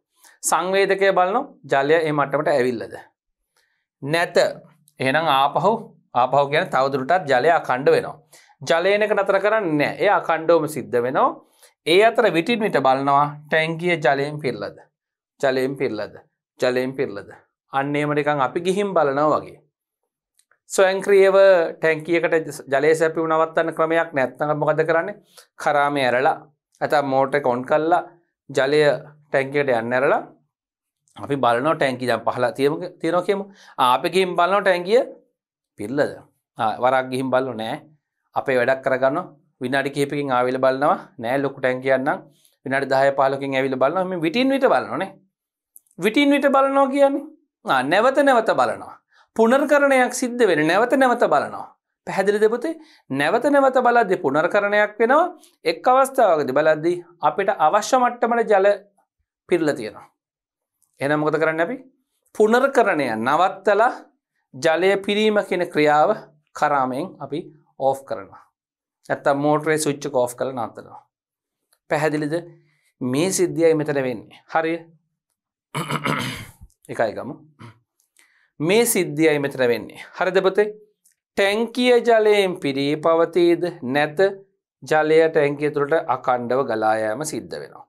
සංවේදකය බලන ජලය ඒ මට්ටමට ඇවිල්ලද නැත එහෙනම් ආපහු ආපහු ගැන තවදුරටත් ජලය අකණ්ඩ වෙනවා ජලයනක නතර කරන්න නෑ ඒ අකණ්ඩෝම සිද්ධ වෙනවා ඒ අතර විටින් විට බලනවා ටැංගිය ජලයෙන් පිරලද ජලයෙන් පිරලද ජලයෙන් පිරලද අන්නේමටිකං අපි ගිහිම් බලනවා වගේ ස්වයංක්‍රියව ටැංකියකට ජලය සැපි වනවත්තන්න ක්‍රමයක් නැත්තඟ මොකද කරන්නේ කරාම ඇරලා ඇත මෝට කොන් කල්ලා ජලය ටැංකියට යන්න ඇරලා අපි බලන ටැංකි දම් පහලා තියම තියෙන කියමු අපි ගිහිම් බලනෝ ටැංගිය පිල්ලද වරක් ගිහිම් බල්ලු නෑ අපේ වැඩක් කරගන්න විනාඩි කීපකින් ආවිල බලනවා නෑ ලොකු ටැන් කියන්නම් විනාඩි 10 15කින් ඇවිල්ලා බලනවා මේ විටින් විට බලනෝනේ විටින් විට බලනවා කියන්නේ ආ නැවත නැවත බලනවා පුනර්කරණයක් සිද්ධ වෙන නැවත නැවත බලනවා පැහැදිලිද පුතේ නැවත නැවත බලද්දී පුනර්කරණයක් වෙනවා එක් අවස්ථාවකදී බලද්දී අපිට අවශ්‍ය මට්ටමට ජල පිරලා තියෙනවා එහෙනම් මොකද කරන්නේ අපි පුනර්කරණය නවත්තලා ජලය පිරීම කියන ක්‍රියාව කරාමෙන් අපි ඕෆ් කරනවා ඇත්තම් මෝටරේ සුච්චක කෝ් කළ නත්තනවා. පැහැදිලිද මේ සිද්ධියයි මෙතන වෙන්නේ හරි එකයිගම මේ සිද්ධියයි මෙතන වෙන්නේ හරිදපතේ ටැංකිය ජලයෙන් පිරී පවතීද නැත ජලය ටැංකිය තුළට අකණ්ඩව ගලායෑම සිද්ධ වෙනවා.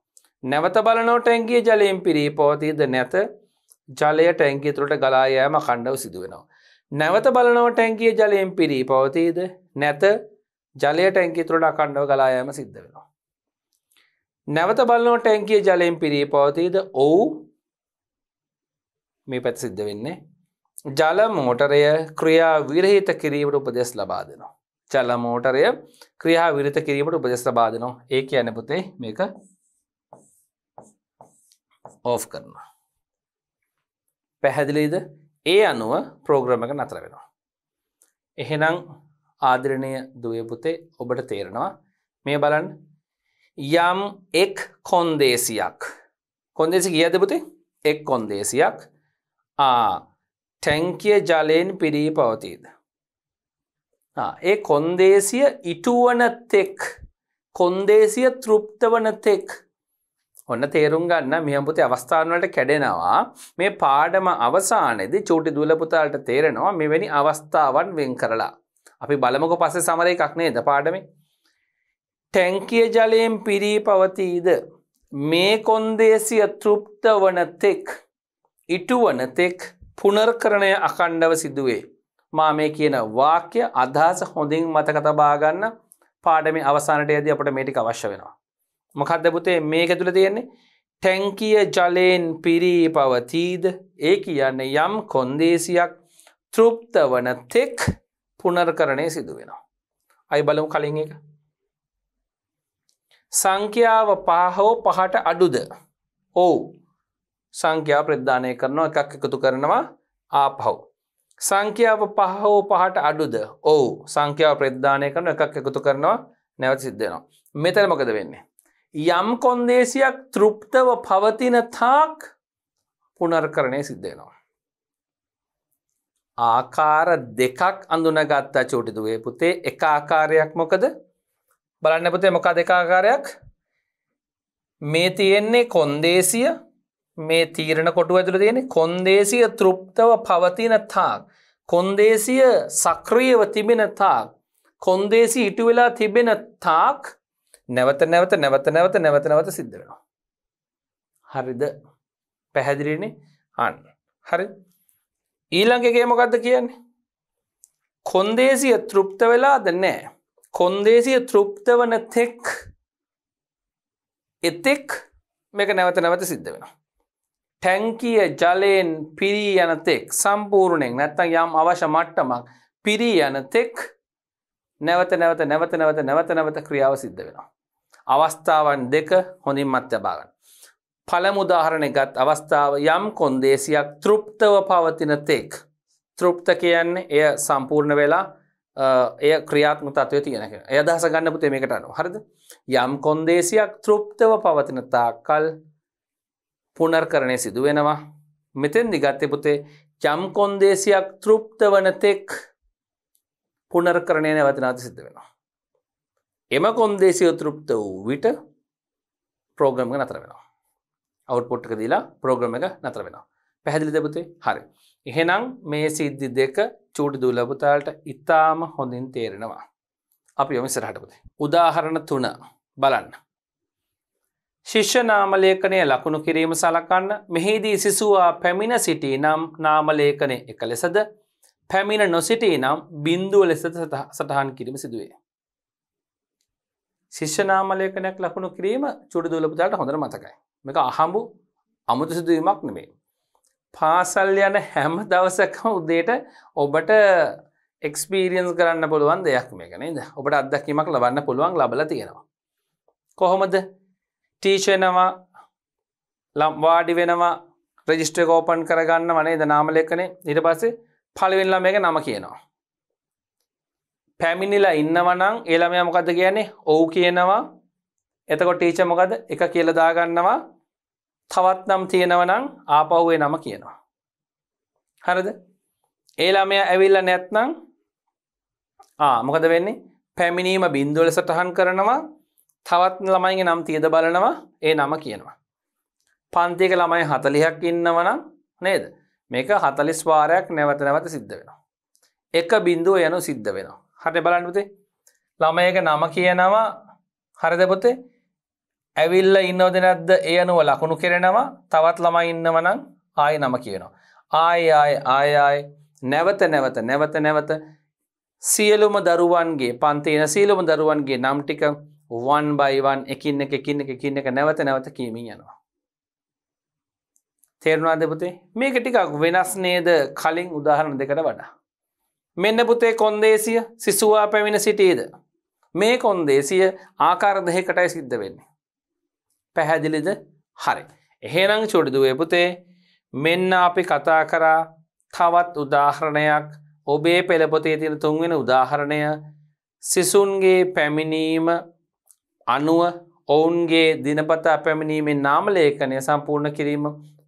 නැවත බලනෝ ටැංකිය ජලයෙන් පිරී පවතීද නැත ජලය ටැංකිය තුළට ගලායෑම කණ්ඩව සිදුවෙනවා. නැවත බලනෝ ටැංකිය ජලයෙන් පිරී පවතීද නැත ජලයට ඇංකිතුරට අකණ්ඩව ගලායම සිද්ධ වෙනවා. නැවත බලනෝ ටැන්කිය ජලයෙන් පිරී පවතීද ඔවු මේ පැත් සිද්ධ වෙන්නේ. ජල මෝටරය ක්‍රියා විරහිත කිරීමට උපදෙස් ලබා දෙනවා. ජල මෝටරය ක්‍රියා විරිත කිරීමට උපදෙස් ලබා දෙනවා ඒ කියන පුතේ මේක ඕ් කරනවා. පැහැදිලීද ඒ අනුව ප්‍රෝග්‍රම එක නතර වෙනවා. එහෙනම් ආදරණය දුවපුතේ ඔබට තේරෙනවා මේ බලන් යම් එක් කොන්දේසියක් කොන්දේසි කියද පුතේ එක් කොන්දේසියක් ටැංකිය ජලයෙන් පිරී පවතීද. ඒ කොන්දේසිය ඉටුවන තෙක් කොන්දේසිය තෘප්තවන තෙක් ඔන්න තේරුම් ගන්න මෙහම්පුති අවස්ථානවලට කැඩෙනවා මේ පාඩම අවසානෙදි චූටි දුලපුතාලට තේරෙනවා මෙවැනි අවස්ථාවන් වෙන් කරලා අපි බලමක පස්සේ සමර එකක් නේද පාඩමේ ටැංකිය ජලයෙන් පිරී පවතීද මේ කොන්දේසිය තෘප්ත වනතෙක් ඉටුවනතෙක් පුනර්කරණය අකණ්ඩව සිදුවේ. මා මේ කියන වාක්‍ය අදහස හොඳින් මතකතබාගන්න පාඩමි අවසානට ඇද අපට මේටික අවශ්‍ය වෙනවා. මොකදදපුතේ මේක තුළ තියෙන්නේ ටැංකිය ජලයෙන් පිරී පවතීද ඒ කියන්න යම් කොන්දේසියක් තෘප්ත වන තෙක් පුනර්කරණය සිදු වෙනවා. අයි බලමු කලින් එක. සංඛ්‍යාව පාහෝ පහට අඩුද ඕ සංඛ්‍යා ප්‍රධානය කරනවා එකක් එකතු කරනවා ආපහු. සංඛ්‍යාව පහෝ පහට අඩුද ඕ සංඛ්‍යාව ප්‍රධානය කරන එකක් එකතු කරනවා නැවත සිද්ධනවා. මෙතන මොකද වෙන්නේ. යම් කොන්දේසියක් තෘප්තව පවතින තාක් පුනර් කරණය සිද්ධේනවා. ආකාර දෙකක් අඳුනගත්තා චූටිදුවේ පුතේ එක ආකාරයක් මොකද බලන්න පුතේ මොකා දෙකාකාරයක් මේ තියෙන්නේ කොන්දේසිය මේ තීරණ කොටුව ඇතුළ තියෙන කොන්දේසිය තෘප්තව පවතින තාක් කොන්දේසිය සක්‍රියව තිබෙන තාක් කොන්දේසි ඉටු වෙලා තිබෙන තාක් නැවත නැවත නැවත නැවත නැවත නැවත සිද්ධ වෙනවා හරිද පැහැදිලිනේ අන්න හරි ඊළඟගේ මොකක්ද කියන්නේ කොන්දේසිය තෘප්ත වෙලාද නෑ කොන්දේසිය තෘප්ත වන තෙක් එතෙක් මේක නැවත නැවත සිද්ධ වෙනවා. ටැංකිය ජලයෙන් පිරී යන තෙක් සම්පූර්ණයෙන් නැත්තං යම් අවශ්‍ය මට්ටමක් පිරී යන තෙක් නැවත නැවත නැවත නැවත නැවත නැවත ක්‍රියාව සිද්ධ වෙනවා. අවස්ථාවන් දෙක හොඳින් මත්්‍යබාගන්න. පළමුදාහරණ ගත් අවස්ථාව යම් කොන්දේසියක් තෘප්තව පවතින තෙක්. තෘප්ත කියන්නේ එය සම්පූර්ණ වෙලා එය ක්‍රියාත්ම තත්වය තියෙනක එය දහස ගන්නපු තෙමකට අනු හරිද යම් කොන්දේසියක් තෘප්තව පවතින තාකල් පුනර් කරණය සිදු වෙනවා මෙතෙන් දිගත්තය පුතේ යම් කොන්දේසියක් තෘප්ත වන තෙක් පුනර් කරණය නැවතනාද සිද්ධ වෙනවා එම කොන්දේසිය තෘප්ත වූ විට ප්‍රෝග්‍රම්ග නතර වෙනවා අවට්පොට්ක දීලා ප්‍රෝග්‍රම එක නතර වෙනවා පැහැදිලි දෙපතේ හරි එහෙනම් මේ සිද්ධි දෙක චූටි දුලපතාලට ඉතාම හොඳින් තේරෙනවා අපි යොමිසරහටපති උදාහරණ තුන බලන්න ශිෂ්‍ය නාමලේඛනය ලකුණු කිරීම සලකන්න මෙහිදී සිසුවා පැමිණ සිටි නම් නාමලේඛනය එක ලෙසද පැමිණ නොසිටී නම් බින්දුව ලෙසද සටහන් කිරීම සිදුවේ. ශිෂ්‍ය නාමලේඛනයක් ලකුණු කිරීම චුඩි දුලපුදාට හොඳ මතකයි. මේක අහඹු අමුතු සිදුවීමක් නෙමේ. පාසල් යන හැම දවසක උදේට ඔබට එක්ස්පීරියන්ස් කරන්න පුළුවන් දෙයක් මේකන ද ඔබට අදක්කීමක් ලබන්න පුළුවන් ලබල තියෙනවා. කොහොමද ටීචනවා ලම්වාඩි වෙනවා ප්‍රජිස්ට්‍ර කෝපන් කරගන්න වනේ ද නාමලෙක්කනේ ඉට පස්සේ පලිවෙල්ලා මේක නම කියනවා. පැමිණිලා ඉන්නවනං ඒළමය මොකද කියන්නේ ඔවු කියනවා එතකොට ටීච මොකද එක කියලදාගන්නවා තවත් නම් තියෙනවනං ආපව්වේ නම කියනවා. හරද ඒලාමය ඇවිල්ල නැත්නං මොකද වෙන්නේ පැමිණීම බින්දුවල සටහන් කරනවා තවත් ළමයිගේ නම් තියද බලනවා ඒ නම කියනවා. පන්තික ළමයි හතලිහක් ඉන්නවනම් නේද මේක හතලිස් වාරයක් නැවත නැවත සිද්ධ වෙනවා. එක බින්දුව යනු සිද්ධ වෙනවා. හට බලන්නුතේ ළමයක නම කියනවා හරදපොතේ ඇවිල්ල ඉන්නවද නැද්ද ඒ අනුව ලකුණු කෙරෙනවා තවත් ළමයි ඉන්නවනම් ආය නම කියනවා. ආය ආය ආයයි නැවත නැවත නැවත නැවත සියලුම දරුවන්ගේ පන්තියන සීලුම දරුවන්ගේ නම් ටික වන් බයිවන් එකින් එක එකින් එක එකින් එක නැවත නැවත කියමින් යනවා. තේරවාද පුතේ මේක ටිකක් වෙනස් නේද කලින් උදාහරණ දෙකට වඩා. මෙන්න පුතේ කොන්දේසිය සිසුවා පැමිණ සිටේද. මේ කොන්දේසිය ආකාර දෙහෙකටයි සිද්ධ වෙන්නේ. පැහැදිලිද හරි. එහෙනං චොඩිදුවේ පුතේ මෙන්න අපි කතා කරා තවත් උදාහරණයක් ඔබේ පෙළපොතේ තියෙන තුන්වෙන උදාහරණය සිසුන්ගේ පැමිණීම අනුව ඔවුන්ගේ දිනපතා පැමිණීමේ නාමලේඛනය සම්පූර්ණ කිරීම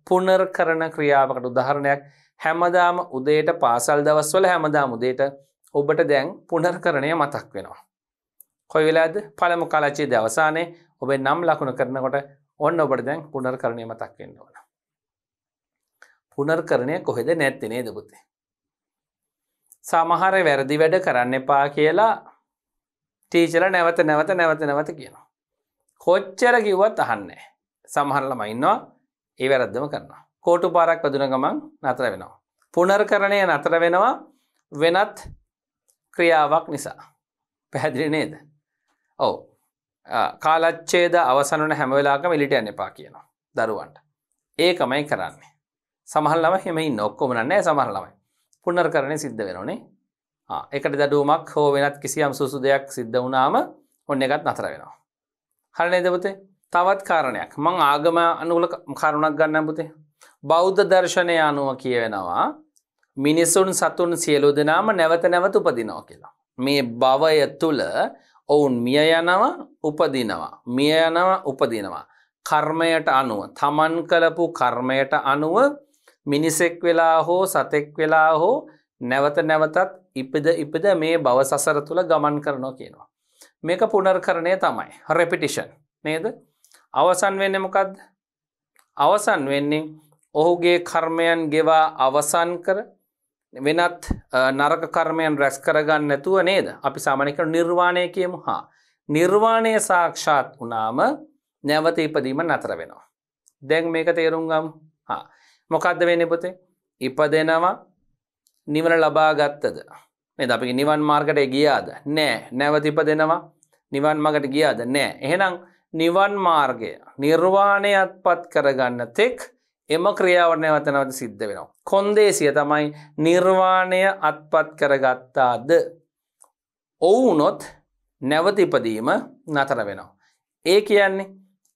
පුනර් කරන ක්‍රියාවකට උදාහරණයක් හැමදාම උදේට පාසල් දවස්වල හැමදාම උදේට ඔබට දැන් පුනර්කරණය මතක් වෙනවා. කොයි වෙලාද පළමු කලචේ දවසානේ ඔබේ නම් ලකුණ කරනකොට ඔන්න ඔබට දැන් පුනර් කරණය මතක්වෙන්න ඕන. පුනර් කරණය කොහෙද නැත්තිනේ දපුතේ. සමහර වැරදි වැඩ කරන්න එපා කියලා ටීචල නැවත නැවත නැවත නැවත කියනවා. කොච්චර කිව්වත් අහන්නේ. සමහරලම ඉන්නවා ඒ වැරද්දම කරනවා. කෝටු පාරක් වදුන ගමන් නතර වෙනවා. පුනර් කරණය නතර වෙනවා වෙනත් ක්‍රියාවක් නිසා. පැහැදිලි නේද. ඔවු කාලච්චේද අවසනන හැමවෙලාගම එලිට යන්න එපා කියනවා දරුවන්ට ඒ කමයි කරන්නේ සමහල්ලම හෙමයි නොක්කොමනන්නෑ සමහල්ලමයි පුනර් කරණය සිද්ධ වෙනනේ එකට දඩුවමක් හෝ වෙනත් කිසියම් සුසු දෙයක් සිද්ධ වනාම ඔන්න එකත් නතර වෙනවා හරණය දෙපතේ තවත් කාරණයක් මං ආගම අනුල කරුණක් ගන්න පුතේ බෞද්ධ දර්ශනය අනුව කියවෙනවා මිනිසුන් සතුන් සියලු දෙනාම නැවත නැවත උපදිනෝ කියලා මේ බවය තුළ ඔවුන් මිය යනව උපදිනවා. මිය යනව උපදිනවා. කර්මයට අනුව. තමන් කලපු කර්මයට අනුව මිනිසෙක් වෙලා හෝ සතෙක් වෙලා හෝ නැවත නැවතත් ඉපද ඉපද මේ බව සසර තුළ ගමන් කරනවා කියනවා. මේක පුනර්කරණය තමයි. රෙපිටිෂන් නේද අවසන් වෙන්න මොකක්ද අවසන් වෙන්නේ ඔහුගේ කර්මයන් ගෙවා අවසන් කර වෙනත් නරක කර්මයන් රැස් කරගන්න නැතුව නේද අපි සාමනික නිර්වාණය කියමු හා නිර්වාණය සාක්ෂාත් වනාම නැවත ඉපදීම නතර වෙනවා. දැන් මේක තේරුම්ගම් හා මොකක්ද වෙන පොතේ ඉපදෙනවා නිවන ලබාගත්තද මේ අපි නිවන් මාර්ගට ගියාද නෑ නැවත ඉපදෙනවා නිවන් මගට ගියාද නෑ එහෙනම් නිවන් මාර්ගය නිර්වාණයත් පත් කරගන්න තෙක් එම ක්‍රියාවරණය වතනවද සිද්ධ වෙනවා. කොන්දේසිය තමයි නිර්වාණය අත්පත් කරගත්තාද. ඔවුනොත් නැවතිපදීම නතර වෙනවා. ඒ කියන්නේ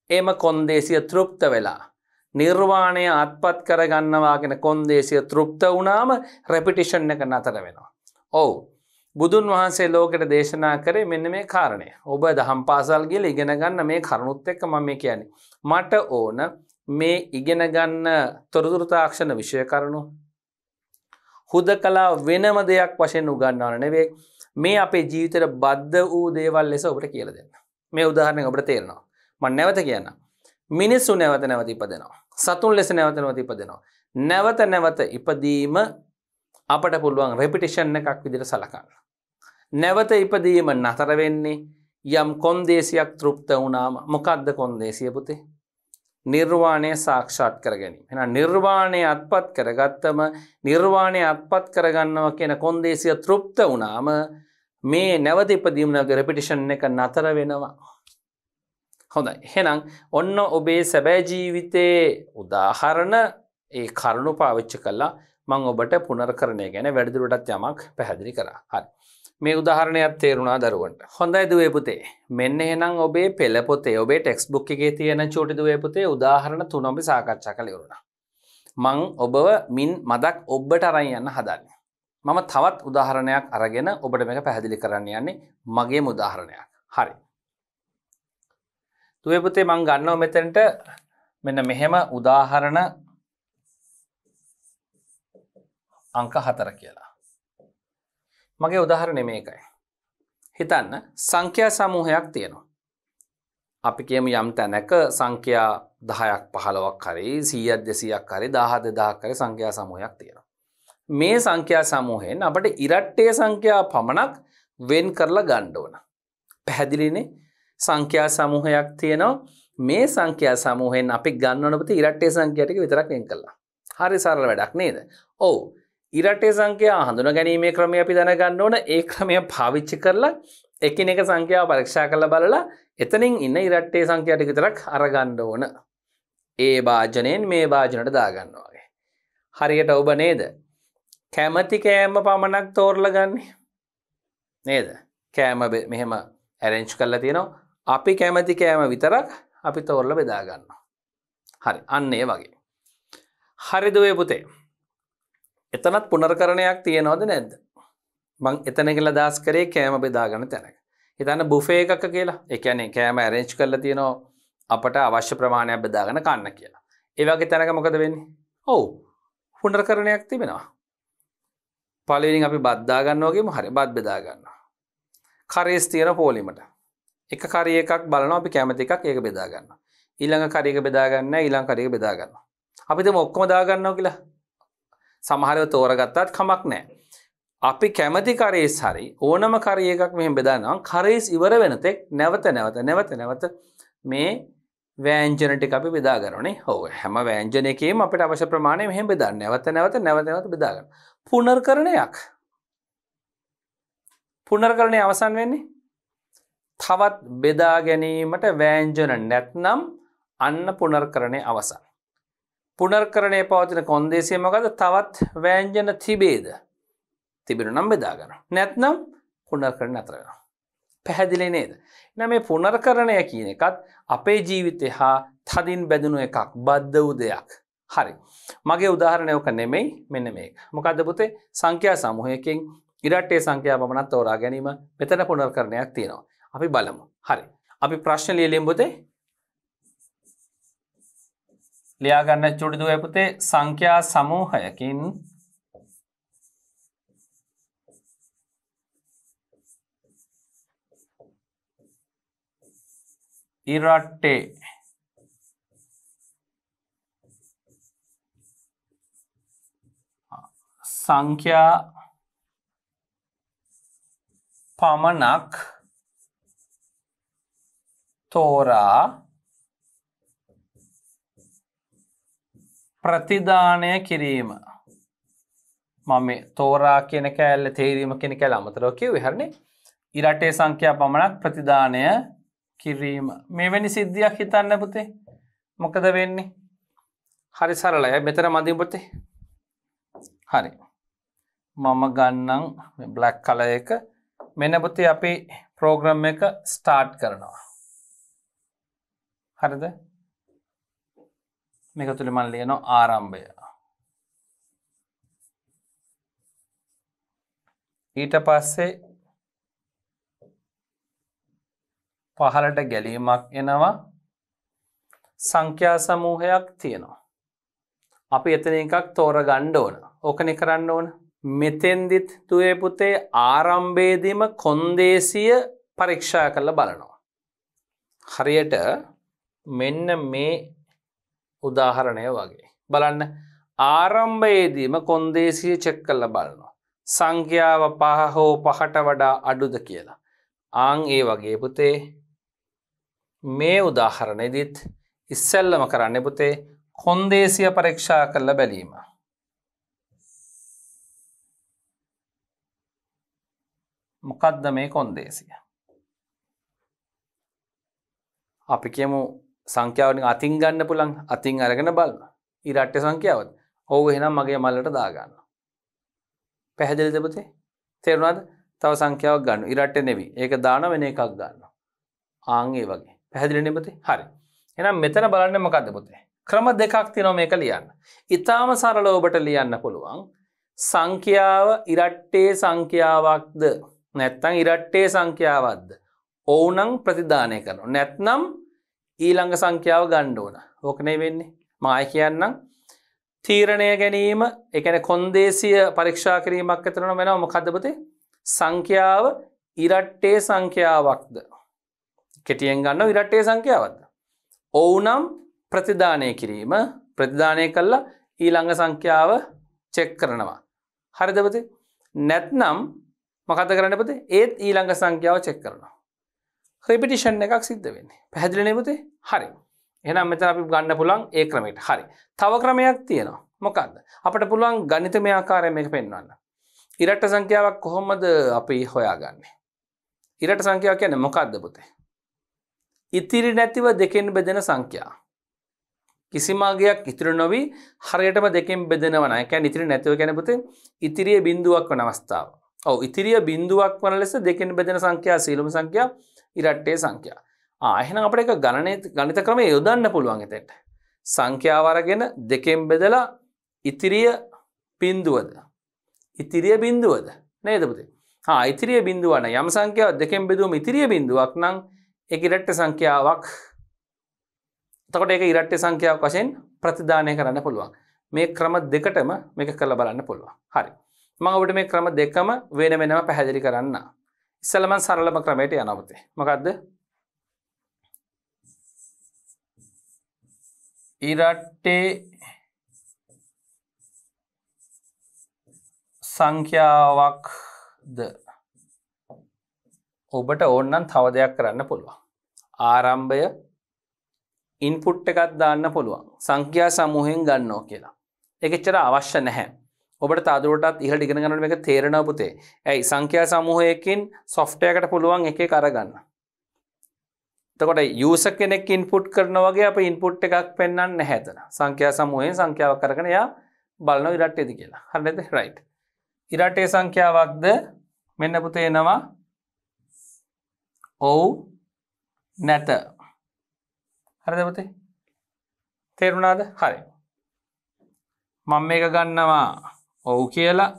එම කොන්දේසිය තෘප්ත වෙලා. නිර්වාණය අත්පත් කරගන්නවාගෙන කොන්දේසිය තෘප්ත වනාම රැපිටිෂන් එක නතර වෙනවා. ඔවු බුදුන් වහන්සේ ලෝකට දේශනා කරේ මෙන්න මේ කාරණය ඔබ දහම් පාසල් ගිල ඉගෙනගන්න මේ කරුණුත් එක්ක මම මේ කියන්නේ. මට ඕන මේ ඉගෙන ගන්න තොරතුරු තාක්ෂණ විෂය කරනු හුද කලා වෙනම දෙයක් වශයෙන් උගන්නාන නෙවේ මේ අපේ ජීවිතර බද්ධ වූ දේවල් ලෙස ඔබට කියල දෙන්න මේ උදාහරණය ඔබට තේරෙනවා මන් නැවත කියන්න මිනිස්සු නැවත නැවත ඉපදෙනවා සතුන් ලෙස නැවත නැවත ඉපදෙනවා නැවත නැවත ඉපදීම අපට පුළුවන් රෙපිටිෂන් එකක් විදිර සලකන්න නැවත ඉපදීම නතර වෙන්නේ යම් කොන්දේසියක් තෘප්ත වුණාම මොකක්ද කොන්දේසිය පුතේ නිර්වාණය සාක්ෂාත් කර ගැනීම. එ නිර්වාණය අත්පත් කරගත්තම නිර්වාණය අත්පත් කරගන්නවා කියන කොන්දේසිය තෘප්ත වනාම මේ නැවතිපදීමනග රෙපිටිෂන් එක නතර වෙනවා. හොඳයි හෙනම් ඔන්න ඔබේ සැබෑජීවිතයේ උදාහරණ ඒ කරුණු පාවිච්ච කල්ලා මං ඔබට පුනරකරණය ගැන වැඩදිරුටත් යමක් පැහැදිලි කරා හරි. මේ උදාහරණයක් තේරුණා දරුවන්ට හොඳයි දුවේ පුතේ මෙන්න එහෙනම් ඔබේ පෙළපොතේ ඔබේ ටෙක්ස් බුක් එකේ තියෙන චෝටි දුවේ පුතේ උදාහරණ තුන අපි සාකච්ඡා කළේ වුණා මං ඔබව මින් මදක් ඔබට අරන් යන්න හදන්නේ මම තවත් උදාහරණයක් අරගෙන ඔබට මේක පැහැදිලි කරන්න යන්නේ මගේ උදාහරණයක් හරි දුවේ පුතේ මං ගන්නව මෙතනට මෙන්න මෙහෙම උදාහරණ අංක හතර කියලා මගේ උදාහරණ මේකයි. හිතන්න සංඛ්‍යා සමූහයක් තියෙනවා. අපි කියම යම් තැනැක සංඛ්‍යා දහයක් පහළවක් හරි සීයත් දෙසියක් හරි දාහද දාකර සංඛ්‍යා සමූහයක් තියෙනවා. මේ සංඛ්‍යා සමූහෙන් අපට ඉරට්ටේ සංඛ්‍යා පමණක් වෙන් කරලා ගණ්ඩෝන. පැහැදිලිනේ සංඛ්‍යා සමූහයක් තියෙනවා මේ සංඛ්‍යා සමූහෙන් අපි ගන්නනපති ඉරට්ටේ සංඛ්‍යාටික විතරක් වෙන් කරලා. හරි සරල වැඩක් නේද. ඔවු ඉරටේ සංකයා හඳුන ගැනීමේ ක්‍රමය අපි දැනගන්න ඕන ඒ ක්‍රමය පාවිච්චි කරලා එකින එක සංකයාව පරීක්ෂා කළ බලලා එතනින් ඉන්න ඉරට්ටේ සංකයාට විතරක් අරගණ්ඩ ඕන ඒ භාජනයෙන් මේ භාජනට දාගන්නවාගේ හරියට ඔබ නේද කැමති කෑම පමණක් තෝරලගන්නේ නේද කෑම මෙහෙම ඇරෙන්ච් කල්ල තියෙනවා අපි කැමති කෑම විතරක් අපි තෝරල බෙදාගන්න හරි අන්නේ වගේ හරිදුවේ පුතේ එතනත් පුනර්කරණයක් තියෙනවද නැද්ද මං එතන කියලා දාස් කරේ කෑම බෙදාගන්න තැනක හිතන්න බුෆේ එකක කියලා එකනේ කෑම ඇරෙන්ච් කරලා තියෙනවා අපට අවශ්‍ය ප්‍රමාණයක් බෙදාගෙන කන්න කියලා ඒ වගේ තැනක මොකද වෙන්නේ ඔව් පුනර්කරණයක් තිබෙනවා පළවෙනිින් අපි බද්දා ගන්නවගේම හරි බත් බෙදා ගන්නවා කරේස් තියෙන පෝලිමට එක කරි එකක් බලන අපි කැමති එකක් ඒක බෙදා ගන්න ඊළඟ කරික බෙදාගන්න ඊළං කරික බෙදාගන්න අපිතම ඔක්කොම දාගන්නවා කියලා සමහරව තෝරගත්තත් කමක් නෑ. අපි කැමති කරේස් හරි ඕනම කරය එකක් මෙහම බෙදන්නම් කරේස් ඉවර වෙනතෙක් නැවත නැවත නැවත නැවත මේ වෑන්ජනට අපි බෙදාගරනේ හෝ හැම වෑන්ජනයකම අපට අවශ ප්‍රමාණය මෙහම බෙදා නැවත නැවත නැවත නැවත බෙදාගන්න පුනර් කරණයක් පුනර් කරණය අවසන් වෙන්නේ තවත් බෙදා ගැනීමට වෑන්ජන නැත්නම් අන්න පුනර් කරණය අවසන් පුනර්කරණය පවතින කොන්දේසිය මොකද තවත් වෑන්ජන තිබේද තිබිරු නම් බෙදාගන. නැත්නම් පුනර්කරන අතරග. පැහැදිලි නේද. එන මේ පුනර්කරණය කියන එකත් අපේ ජීවිතය හා තදින් බැඳුණු එකක් බද්ධ වූ දෙයක්. හරි. මගේ උදාහරණයක නෙමෙයි මෙන්න මේ මොකද පුතේ සංඛ්‍යා සමූහයකින් ඉරට්ටේ සංඛ්‍යා පමණත් තෝරා ගැනීම මෙතන පුනර්කරණයක් තියෙනවා. අපි බලමු. හරි. අපි ප්‍රශ්න ලියලියම් පුතේ ලියාගන්න චුඩිදුව ඇපුතේ සංඛ්‍යා සමූහයකින් ඉරට්ටේ සංඛ්‍යා පමණක් තෝරා ප්‍රතිදානය කිරීම මම තෝරා කියන කෑල්ල තේරීම කෙන කැල අමතරෝ කිව විහරණ ඉරටේ සංඛ්‍යා පමණක් ප්‍රතිදානය කිරීම මෙවැනි සිද්ධියක් හිතන්න පුතේ මොකද වෙන්නේ හරි සරලය මෙතර මදිපොතේ හරි මම ගන්නන් බ්ලක් කල එක මෙනපුති අපි ප්‍රෝග්‍රම් එක ස්ටාර්ට් කරනවා හරිද මේක තුළ මල් ලියන ආරම්භය ඊට පස්සේ පහලට ගැලීමක් එනවා සංඛ්‍යා සමූහයක් තියෙනවා අපි එතන එකක් තෝර ගණ්ඩ ඕන ඕකනෙ කරන්න ඕන මෙතෙන්දිත් තුවේ පුතේ ආරම්භේදීම කොන්දේසිය පරීක්ෂා කරලා බලනවා හරියට මෙන්න මේ උදාහරණය වගේ. බලන්න ආරම්භයේදීම කොන්දේසිය චෙක් කල්ල බලනවා. සංඛ්‍යාව පහ හෝ පහට වඩා අඩුද කියලා. ආං ඒ වගේ පුතේ මේ උදාහරණයදිත් ඉස්සල්ලම කරන්න පුතේ කොන්දේසිය පරීක්ෂා කරල බැලීම. මොකද්ද මේ කොන්දේසිය. අපි කියමු සංඛ්‍යාවන අතින් ගන්න පුළන් අතින් අරගෙන බල ඉරට්ට සංඛ්‍යාවත් ඔහු එහෙනම් මගේ මල්ලට දාගන්න පැහැදිලි දෙපතේ තේරුණාද තව සංඛ්‍යාවක් ගන්න ඉරට්ට නෙවී ඒක දාන වෙන එකක් ගන්න ආංගේ වගේ පැහැදිලි නිපති හරි එනම් මෙතන බලන්න මොකක්ද පොතේ ක්‍රම දෙකක් තිනො මේක ලියන්න ඉතාම සරලෝබට ලියන්න පුළුවන් සංඛ්‍යාව ඉරට්ටේ සංඛ්‍යාවක්ද නැත්තං ඉරට්ටේ සංඛ්‍යාවක්ද ඔවුනං ප්‍රතිධානය කරනු නැත්නම් ඊළඟ සංඛ්‍යාව ගණ්ඩ ඕන ඕකනේ වෙන්නේ මය කියන්නම් තීරණය ගැනීම එකන කොන්දේසිය පරීක්ෂා කිරීමක් ඇතරන වෙන මොකදපතේ සංඛ්‍යාව ඉරට්ටේ සංඛ්‍යාවක්ද කෙටියෙන් ගන්න ඉරට්ටේ සංඛ්‍යාවක්ද ඔවුනම් ප්‍රතිධානය කිරීම ප්‍රතිධානය කල්ලා ඊළඟ සංඛ්‍යාව චෙක් කරනවා හරිදපති නැත්නම් මකත කරන්නපති ඒත් ඊළඟ සංඛ්‍යාව චෙක් කරනවා ්‍රපිටිෂන් එකක් සිද්ධ වෙන්නේ පැහැදිලි නිබතේ හරි එනම් මෙත අපි ගන්න පුළන් ඒ ක්‍රමට හරි තව ක්‍රමයක් තියෙනවා මොකක්ද අපට පුළුවන් ගනිතමය ආකාරය මේක පෙන්වන්න ඉරට සංඛ්‍යාවක් කොහොමද අපි හොයාගන්නේ ඉරට සංඛ්‍යාව කියන මොකක්ද පුතේ ඉතිරි නැතිව දෙකෙන් බෙදෙන සංඛ්‍යා කිසිමාගයක් ඉතුරු නොවී හරියටම දෙකෙන් බෙදෙනවන එකැන් ඉතිරි නැතිව කැනපුතේ ඉතිරිය බිඳුවක් වන අවස්ථාව ඔව ඉතිරිය බිඳුවක් වන ලෙස දෙකෙන් බෙදෙන සංඛ්‍යා සීලුම සංඛ්‍යා ඉරට්ටේ සංඛ්‍යා ආහෙන අපට එක ගණනය ගණිත ක්‍රමය යොදන්න පුළුවන් එතෙන්ට සංඛ්‍යාවරගෙන දෙකෙන් බෙදලා ඉතිරිය පින්දුවද ඉතිරිය බින්දුවද නේදපති හා ඉතිරිය බින්දුවන යම් සංඛ්‍යාව දෙකෙන් බෙදුවම ඉතිරිය බින්දුවක් නම් එක ඉරට්ට සංඛ්‍යාවක් තකොට එක ඉරට්ට සංඛ්‍යාවක් වශයෙන් ප්‍රතිධානය කරන්න පුළුවන් මේ ක්‍රම දෙකටම මේක කළ බලන්න පුළුවන් හරි මඟ ඔබට මේ ක්‍රම දෙකම වෙන වෙනම පැහැදිලි කරන්න ඉස්සලමන් සරලම ක්‍රමයට යනපතේ මොකක්ද ඉරට්ටේ සංඛ්‍යාවක්ද ඔබට ඕන්නන් තව දෙයක් කරන්න පුළුවන් ආරම්භය ඉන්පුට් එකත් දාන්න පුළුවන් සංඛ්‍යා සමූහෙන් ගන්නෝ කියලා එකච්චර අවශ්‍ය නැහැ ඔබට තාදුරටත් ඉහට ඉගෙනගන්න එක තේරෙන පුතේ ඇයි සංඛ්‍යා සමූහයකින් සොෆ්ටයකට පුළුවන් එක කරගන්න තකොට යස කෙනෙක් ඉන්පුට් කරනවගේ අප ඉන්පුට් එකක් පෙන්න්න නැහැතන සංඛ්‍යා සමූහයෙන් සංඛ්‍යාව කරගන යා බලන ඉරට් ඇති කියලා හන්නද රයිට් ඉරටේ සංඛ්‍යාවක්ද මෙන්න පුතේනවා ඔවු නැත හරදපතේ තේරුණාද හරි මං මේක ගන්නවා ඔවු කියලා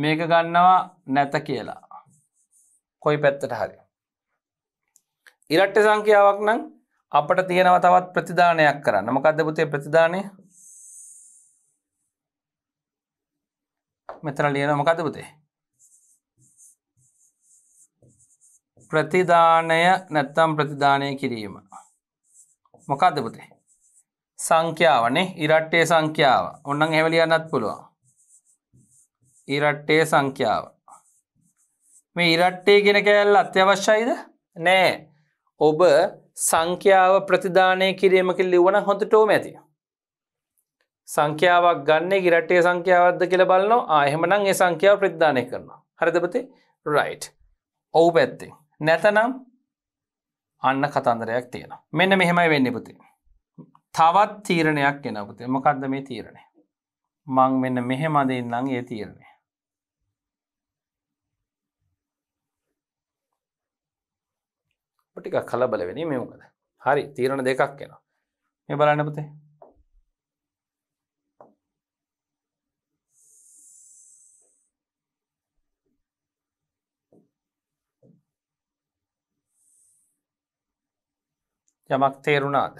මේක ගන්නවා නැත කියලා කොයි පැත්තට හරි. ඉරට්ට සංඛ්‍යාවක් නම් අපට තියෙනව තවත් ප්‍රතිධානයක් කරන්න මකදපුතේ ප්‍රතිධානය මෙතන ලියන මකදපුතේ ප්‍රතිධානය නැත්තම් ප්‍රතිධානය කිරීම මොකක්දපුතේ සංඛ්‍යාවනේ ඉරට්ටේ සංඛ්‍යාව ඔන්නන් හැවලියන්නත් පුළුවන් ඉරට්ටේ සංඛ්‍යාව. මේ ඉරට්ටේ ගෙන කෑල්ල අත්‍යවශ්‍යයිද නෑ ඔබ සංඛ්‍යාව ප්‍රතිධානය කිරීමකි ලිවන හොඳටෝම ඇති. සංඛ්‍යාවක් ගන්න ගිරටේ සංඛ්‍යාවද කියල බලන්න ආහෙමනං ඒ සංඛ්‍යාව ප්‍රතිධානය කරනවා හරිදපති රයිට් ඔවු පැත්තිෙන් නැතනම් අන්න කතන්දරයක් තියෙන මෙන්න මෙහෙමයි වෙන්න පුති. තවත් තීරණයක් එනපුතේ මොකක්ද මේ තීරණය මං මෙන්න මෙහෙමදන්නම් ඒ තීරණය ටික කලබල වෙන මේ මොකද හරි තීරණ දෙකක් එෙනවා මේ බලන්න පතේ යමක් තේරුණාද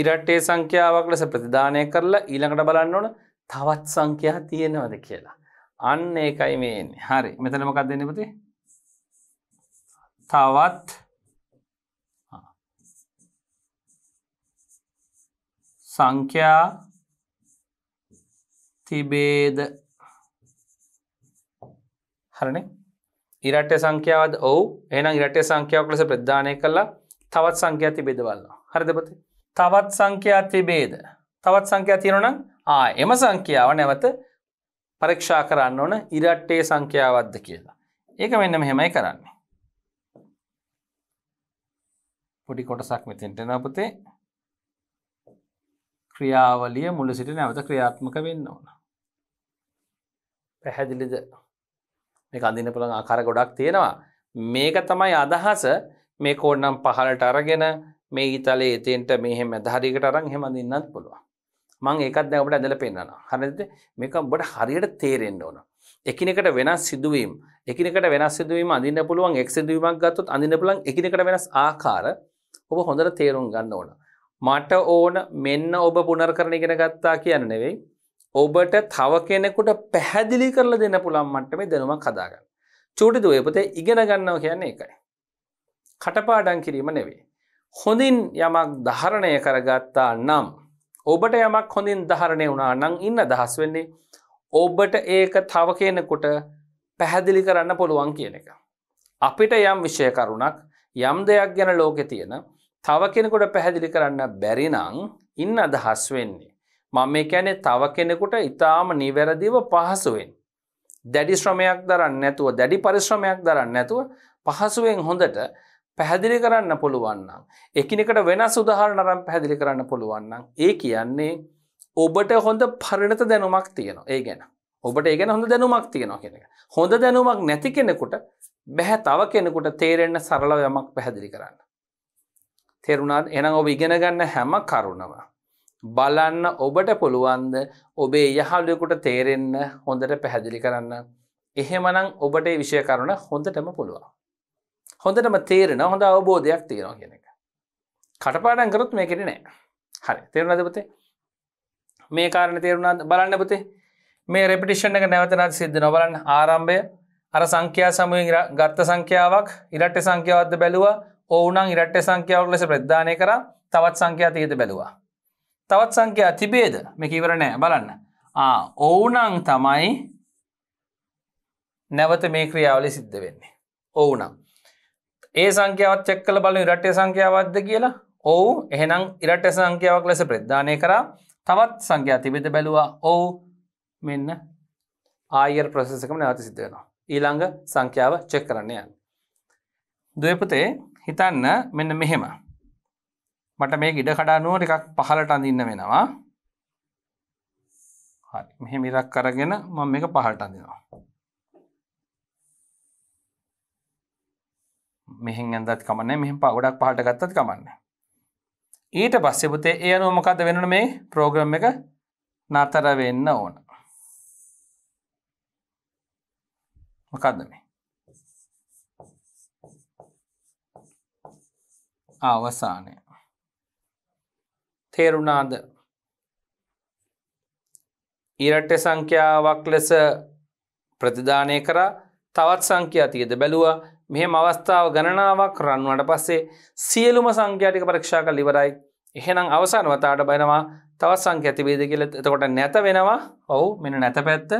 ඉරට්ටේ සංඛ්‍යාවක් ලෙස ප්‍රතිධානය කරලා ඊළඟට බලන්න ඕන තවත් සංඛ්‍යා තියෙනවද කියලා අන්න ඒකයි මේ හරි මෙතනමකක් දෙන්නපති තවත් සංඛ්‍යා තිබේද හරණ ඉරට සංඛ්‍යාවද ඔවු එන ඉරට සංඛ්‍යාවක් ලෙස ප්‍රධානය කළලා තවත් සංඛ්‍යා තිබේදවල්ලා හරිදපති තවත් සංඛ්‍යා තිබේද තවත් සංඛ්‍යා තියෙනනම් ආ එම සංඛ්‍යාව නැවත පරීක්ෂා කරන්න ඕන ඉරට්ටේ සංඛ්‍යාවද්ද කියලා ඒක මෙන්න මෙහෙමයි කරන්නේ පොඩි කොටසක් මෙතෙන්ට නපතේ ක්‍රියාවලිය මුල සිට නැවත ක්‍රියාත්මක වෙන්න ඕන පැහැදිලිද මේ අඳන්න පුළන් ආකාර ගොඩක් තියෙනවා මේක තමයි අදහස මේ කෝඩ්නම් පහලට අරගෙන මේ ඉතලේ එතෙන්ට මෙහෙම දහරිකට අරන් හෙමඳන්නත් පුළුවන් මං ඒකත් දැකට ඇදල පෙන්න්නවා හරිද මේක බට හරියට තේරෙන්න්න ඕන එකනෙකට වෙනස් සිදුවීම් එකනකට වෙනස් සිදුවීම අඳන්න පුළුවන් එක් සිදුවීමක් ගත්තුත් අඳන්න පුළන් එකනකට වෙනස් ආකාර ඔබ හොඳට තේරුම් ගන්න ඕන. මට ඕන මෙන්න ඔබ පුනර්කරණ ඉගෙන ගත්තා කියන්න නෙවෙයි. ඔබට තව කෙනෙකුට පැහැදිලි කරලා දෙන්න පුළුවන් මට්ටමේ දැනුමක් හදාගන්න. චූටි දුවේ පුතේ ඉගෙන ගන්නවා කියන්නේ ඒකයි. කටපාඩම් කිරීම නෙවෙයි. හොඳින් යමක් ධාරණය කරගත්තා නම් ඔබට යමක් හොඳින් ධාරණය වුණා නම් ඉන්න අදහස් වෙන්නේ ඔබට ඒක තව කෙනෙකුට පැහැදිලි කරන්න පුළුවන් කියන එක. අපිට යම් විෂය කරුණක් යම් දෙයක් ගැන ලෝකෙ තියෙන තව කෙනෙකුට පැහැදිලි කරන්න බැරිනං ඉන්න අදහස් වෙන්නේ. මම මේ කැනෙ තව කෙනෙකුට ඉතාම නිවැරදිව පහසුවෙන්. දැඩි ශ්‍රමයක් දරන්න නැතුව දැඩි පරිශ්‍රමයක් දරන්න නැතුව පහසුවෙන් හොඳට පැහැදිලි කරන්න පුළුවන්නම්. එකනිකට වෙනස් උදාහරණ රම් පැදිලි කරන්න පුළුවන්නම්. ඒ කියන්නේ ඔබට හොඳ පරිණත දැනුමක් තියෙනවා ඒ ගැන. ඔබට ඒගෙන හොඳ දැනුමක් තියෙනවා කෙනෙක. හොඳ දැනුමක් නැති කෙනෙකුට බැහැ තව කෙනෙකුට තේරෙන්න්න සරලව යමක් පැහැදිලි කරන්න. තෙරුණාත් එන ඔබ ඉගෙනගන්න හැම කරුණවා. බලන්න ඔබට පුළුවන්ද ඔබේ යහලයකුට තේරෙන්න හොඳට පැහැදිලි කරන්න. එහෙමනම් ඔබට විෂය කරුණ හොඳටම පුළුවන්. හොඳටම තේරෙන හොඳ අවබෝධයක් තියෙනවා කියෙන එක. කටපාඩන් කරොත් මේකෙන නෑ. හරි තේරුණදපතේ මේ කාරණ තේරුණාද බලන්න පතේ මේ රෙපිටිෂන් එක නැවතනත් සිද්ධ නොබලන්න ආරම්භය අර සංඛ්‍යා සමුවෙන් ගත්ත සංඛ්‍යාවක් ඉරට්ට සංඛ්‍යාවද බැලුවා ඕවුනං ඉරට්ට සංඛ්‍යාවක් ලෙස ප්‍රද්ධානය කර තවත් සංඛ්‍යා තියද බැලවා. තවත් සංඛ්‍යා තිබේද මෙකිවර නෑ බලන්න. ඕවුනං තමයි නැවත මේ ක්‍රියාවලි සිද්ධ වෙන්නේ. ඕවුනම්. ඒ සංඛ්‍යාවත් චෙක්කල බලු ඉරට්ටය සංඛ්‍යාවද්ද කියලා ඔවු එහෙනම් ඉරට සංඛ්‍යාවක් ලෙස ප්‍රද්ධානය කරා තවත් සංඛ්‍යා තිබෙද බැලවා ඔවු මෙන්න ආයර් ප්‍රසෙසකම නැවත සිද්ධ වෙනවා. ඊළඟ සංඛ්‍යාව චෙක් කරන්න යන්න. දවපතේ හිතන්න මෙන්න මෙහෙම මට මේ ඉඩ කඩානුව එකක් පහලට අඳන්න වෙනවා හරි මෙහෙ මිරක් කරගෙන මම මේක පහලට අඳවා මෙහෙන් ඇදත් කමන්න මෙහම පවඩක් පහට ගත්තත් කමන්න ඊට පස්සෙපුතේ ඒ අනුවමකද වෙනන මේ ප්‍රෝග්‍රම් එක නතර වෙන්න ඕන මොකක්ද මේ අවසානය තේරුණාද ඊරට සංඛ්‍යාවක් ලෙස ප්‍රතිධානය කරා තවත් සංඛ්‍යාතියද බැලුවා මෙහෙම අවස්ථාව ගණනාවක් රන්වට පස්සේ සියලුම සංඛ්‍යාටික පරීක්ෂා කළ ඉවරයි එහෙනම් අවසාන වතාට බැනවා තවත් සංඛ්‍යතිවේද කියල එතකොට නැත වෙනවා ඔවු මෙන නැත පැත්ත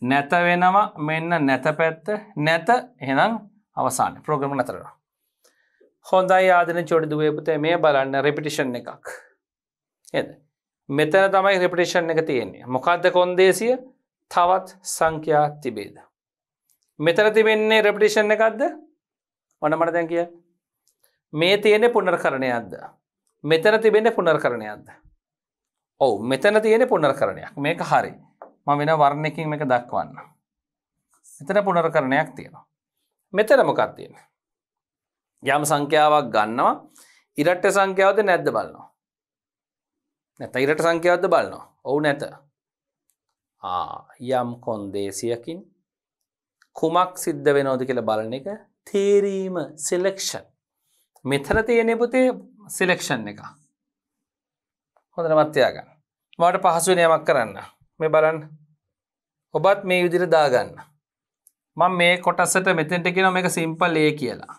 නැත වෙනවා මෙන්න නැත පැත්ත නැත එහෙනම් අවසාන ප්‍රෝග්‍රම නතරවා. හොඳයි ආදන චොඩි දුවපතේ මේ බලන්න රෙපිටිෂන් එකක්. එද. මෙතන තමයි රෙපිටිෂන් එක තියෙන්නේ මොකක්ද කොන්දේසිය තවත් සංඛ්‍යා තිබේද. මෙතර තිබෙන්නේ රෙපිටිෂන් එකක්ද වනමට දැන් කිය මේ තියෙන පුනර් කරණයක්ද. මෙතන තිබෙන පුනර් කරණයක්ද. ඔවු මෙතන තියෙන පුනර් කරණයක් මේක හරි ම වෙන වර්ණයකින් එක දක්වන්න. එතර පුනර කරණයක් තියෙනවා. මෙතර මොකක් තියෙන. යම් සංඛ්‍යාවක් ගන්නවා ඉරට්ට සංඛ්‍යාවද නැද්ද බලනවා. නැත ඉරට සංඛ්‍යාවද බලනවා ඔවු නැත යම් කොන්දේසියකින් කුමක් සිද්ධ වෙනෝද කියලා බලන එක තේරීම සෙලෙක්ෂන් මෙතර තියෙන පුතේ සිලෙක්ෂන් එක හොඳ මත්්‍යයාගන්න මට පහසුනයමක් කරන්න මේ බලන්න ඔබත් මේ විදිර දාගන්න මං මේ කොටස්සට මෙතෙන්ට කියෙන මේක සිම්පල් ඒ කියලා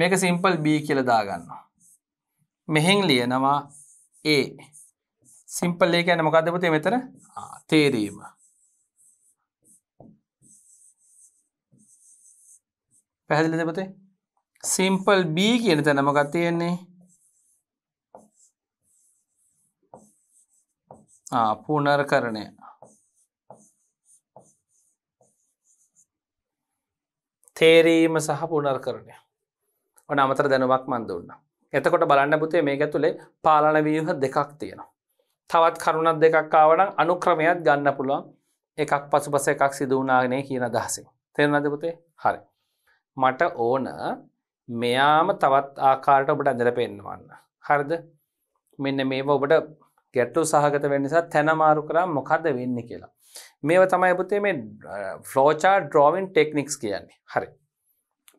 මේක සිම්පල් B කියල දාගන්න මෙහෙන් ලියනවා ඒ සිම්පල් ඒක ඇන මොකදපතේ මෙතර තේරීම පැහැදිලි දෙපතේ සිම්පල් B කියන තැනමකත් තියෙන්නේ පුනර්කරණය තේරීම සහ පුනර්කරණය ඕන අමතර දැනුවක් මන්දුන්න එතකොට බලන්න පුතේ මේක තුළේ පාලන වීහ දෙකක් තියෙනවා තවත් කරුණක් දෙකක් ආවනම් අනුක්‍රමයක් ගන්න පුළුවන් එකක් පසු පස එකක් සිදුවනාගනය කියන දහසේ තෙරනද පුතේ හරි මට ඕන මෙයාම තවත් ආකාරට ඔබට ඇඳර පෙන්වන්න හරිද මෙන්න මේවා ඔබට ගැට්ටු සහගත වෙනිසා තැනමාරු කරා මොකක්ද වෙන්න කියලා. මේව තමයි පුතේ මේ ෆ්ලෝචා ඩ්‍රෝවින් ටෙක්නික්ස් කියන්නේ හරි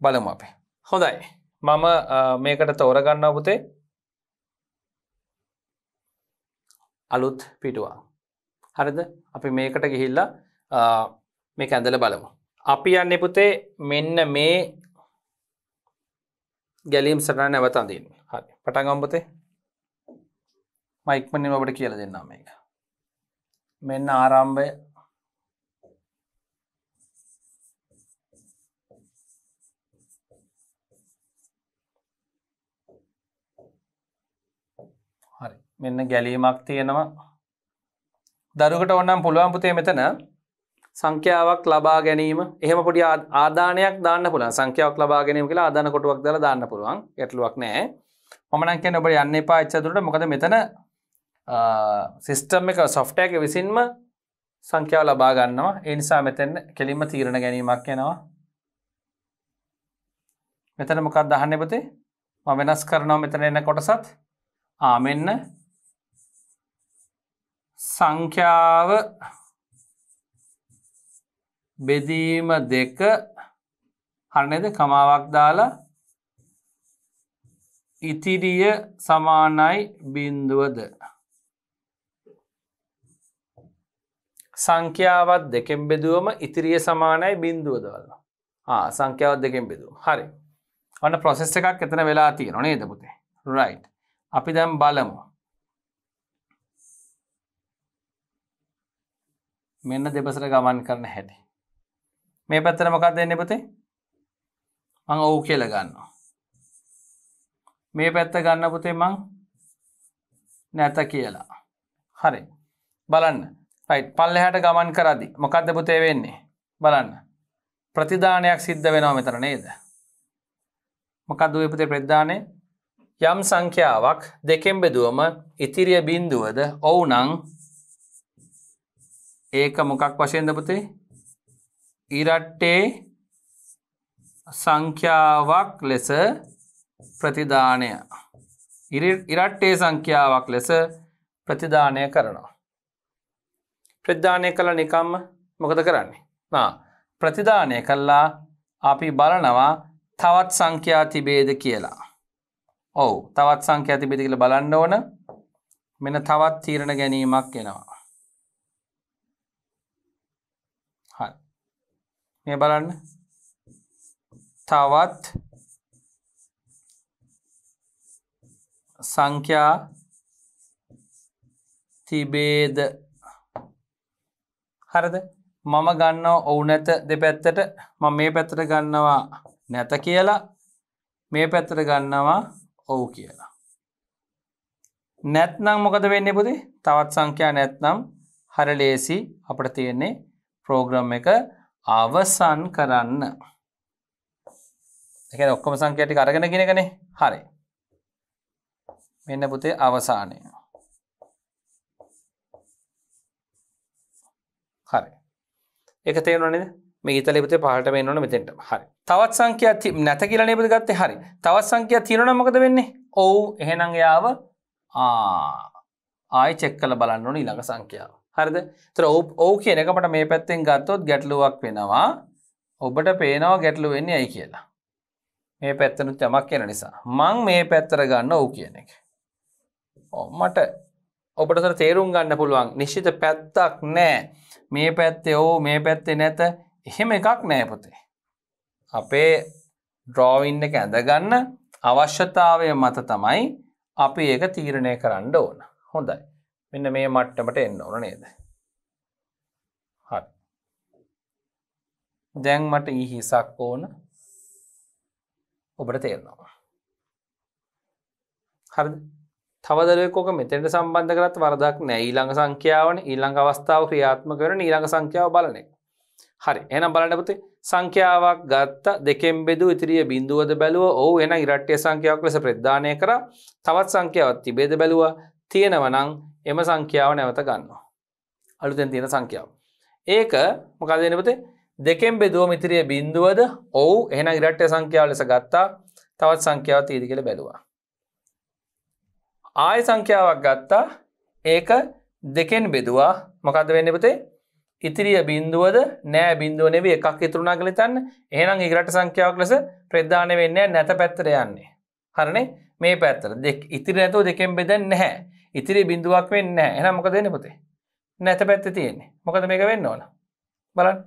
බලමු අපේ හොඳයි මම මේකට තෝරගන්න පුතේ අලුත් පිටුවා හරිද අපි මේකට ගිහිල්ලා මේ ඇඳල බලමු අපි යන්න පුතේ මෙන්න මේ ගැලීම් සටන නැවතඳින් හරි පටගම්පතේ මයික්මනින් ඔබට කියල දෙන්නා මේක මෙන්න ආරම්භය හරි මෙන්න ගැලීමක් තියෙනවා දරුකට ඔන්නම් පුළුවන් පුතේ මෙතන සංඛ්‍යාවක් ලබා ගැනීම එහෙම පොඩි ආධානයක් දාන්න පුළුවන් සංඛ්‍යාවක් ලබා ගැනීම කියලා ආධාන කොටුවක් දාලා දාන්න පුළුවන් ගැටලුවක් නෑ මම නම් කියන්නේ ඔබ යන්න එපා එච්චරට මොකද මෙතන සිිස්ටම් එක සොෆ්ටයක විසින්ම සංඛ්‍යාව ලබා ගන්නවා එනිසා මෙතැන් කෙලින්ම තීරණ ගැනීමක් යනවා මෙතන මොකක් දහන්න එපතේ ම වෙනස් කරනවා මෙතන එන්න කොටසත් ආමෙන්න සංඛ්‍යාව බෙදීම දෙක හරනෙද කමාවක් දාලා ඉතිරිය සමානයි බින්දුවද සංඛ්‍යාවත් දෙකෙන් බෙදුවම ඉතිරිය සමානයි බින්දුව දවල්ල සංඛ්‍යාවත් දෙකෙන් බෙදුව හරි ඔන්න ප්‍රොසෙස් එකක් එතන වෙලා තියෙන නේ දපුතේ රයි් අපි දැම් බලමු මෙන්න දෙපසර ගමන් කරන හැටි මේ පැත්තර මොකක් දෙන්න පුතේ මං ඔවු කියල ගන්නවා මේ පැත්ත ගන්න පුතේ මං නැත කියලා හරි බලන්න පල්ලෙහට ගමන් කරදි මොකක්ද පුතේ වෙන්නේ බලන්න ප්‍රතිධානයක් සිද්ධ වෙනවා මෙතර නේද මොකක්ද වපතේ ප්‍රධානය යම් සංඛ්‍යාවක් දෙකෙන් බෙදුවම ඉතිරිය බින්දුවද ඔවුනං ඒක මොකක් වශයෙන්ද පුතේ ඉරට්ටේ සංඛ්‍යාවක් ලෙස ප්‍රතිධානය ඉරට්ටේ සංඛ්‍යාවක් ලෙස ප්‍රතිධානය කරනවා ප්‍රධානය කළ නිකම්ම මොකද කරන්නේ. ප්‍රතිධානය කල්ලා අපි බලනවා තවත් සංඛ්‍යාතිබේද කියලා. ඔවු තවත් සංඛ්‍යාතිබේද කියල බලන්න ඕන මෙන තවත් තීරණ ගැනීමක් එනවා. මේ බලන්න තවත් සංඛ්‍යා තිබේද හරද මම ගන්නවා ඔවු නැත දෙපැත්තට ම මේ පැත්තට ගන්නවා නැත කියලා මේ පැත්තට ගන්නවා ඔවු කියලා. නැත්නම් මොකද වෙන්න පුති තවත් සංඛ්‍යා නැත්නම් හර ලේසි අපට තියෙන්නේ ප්‍රෝග්‍රම් එක අවසන් කරන්න. එක ඔක්කොම සංකයට අරගෙන ගෙනගනේ හරි. මෙන්න පුතේ අවසානය. හරි එක තේරුණනේද ඉතලපතේ පහට වෙන්නන මෙතෙන්ට හරි තවත් සංකයා නැත කියල නේපති ගත්තේ හරි තවත් සංකයා තිරන මොකද වෙන්නේ ඔවු එහෙනං යාව ආය චෙක්කල බලන්න ඕන ඉළඟ සංකයාව හරිද තර ඕ කියනකට මේ පැත්තෙන් ගත්තොත් ගැටලුවක් වෙනවා ඔබට පේනවා ගැටලු වෙන්නේ ඇයි කියලා මේ පැත්තනුත් යමක් කියන නිසා මං මේ පැත්තර ගන්න ඔවු කියන එක මට ඔබට තේරුම් ගන්න පුළුවන් නිශ්චිත පැත්තක් නෑ මේ පැත්තේ ඕ මේ පැත්තේ නැත එහෙම එකක් නෑපොතේ. අපේ ඩ්‍රෝවින්න එක ඇඳගන්න අවශ්‍යතාවය මත තමයි අපි ඒක තීරණය කරන්න ඕන හොඳයි මෙන්න මේ මට්ටමට එන්න ඕන නේද. දැන් මට ඊහිසක් ඕන ඔබට තේරනවා. හරිද තවදලයකෝක මෙතෙන්ට සම්බන්ධ කරත් වරදක් නෑ ඊළඟ සංඛ්‍යාවන ඊළඟ අවස්ථාව ක්‍රියාත්ම කරන ඊළඟ සංඛ්‍යාව බලනෙක්. හරි එන බලනපති සංඛ්‍යාවක් ගත්ත දෙකෙන් බෙදු ඉතිරිය බිඳුවද බැලුව ඔහු එන ඉරට්ටය සංඛ්‍යාවක් ලෙස ප්‍රධානය කර තවත් සංඛ්‍යාවත් තිබේද බැලුව තියෙනවනං එම සංඛ්‍යාව නැවත ගන්නවා. අලුතෙන් තියෙන සංඛ්‍යාව. ඒක මොකදනපති දෙකෙන් බෙදුව මිතිරිය බිඳුවද ඔහු එන ඉරට්ටය සංඛ්‍යාව ලෙස ගත්තා තවත් සංඛ්‍යාව තීදි කියල බැලවා. ආය සංඛ්‍යාවක් ගත්තා ඒක දෙකෙන් බෙදවා මොකද වෙන්න පතේ ඉතිරිය බින්දුවද නෑ බින්දුව නෙවේ එකක් ඉතුරුණා කළ තන්න එහෙනම් ඉගරට සංඛ්‍යාවක් ලෙස ප්‍රධාන වෙන්නේ නැත පැත්තර යන්නේ හරනේ මේ පැත්තර දෙක් ඉතිරි නැතුව දෙකෙන් බෙදෙන් නැහැ ඉතිරි බිඳුවක් වෙන්න නැහැ එහෙනම් මොකද වෙන්නේ පුතේ නැත පැත්තේ තියෙන්නේ මොකද මේක වෙන්න ඕන බලන්න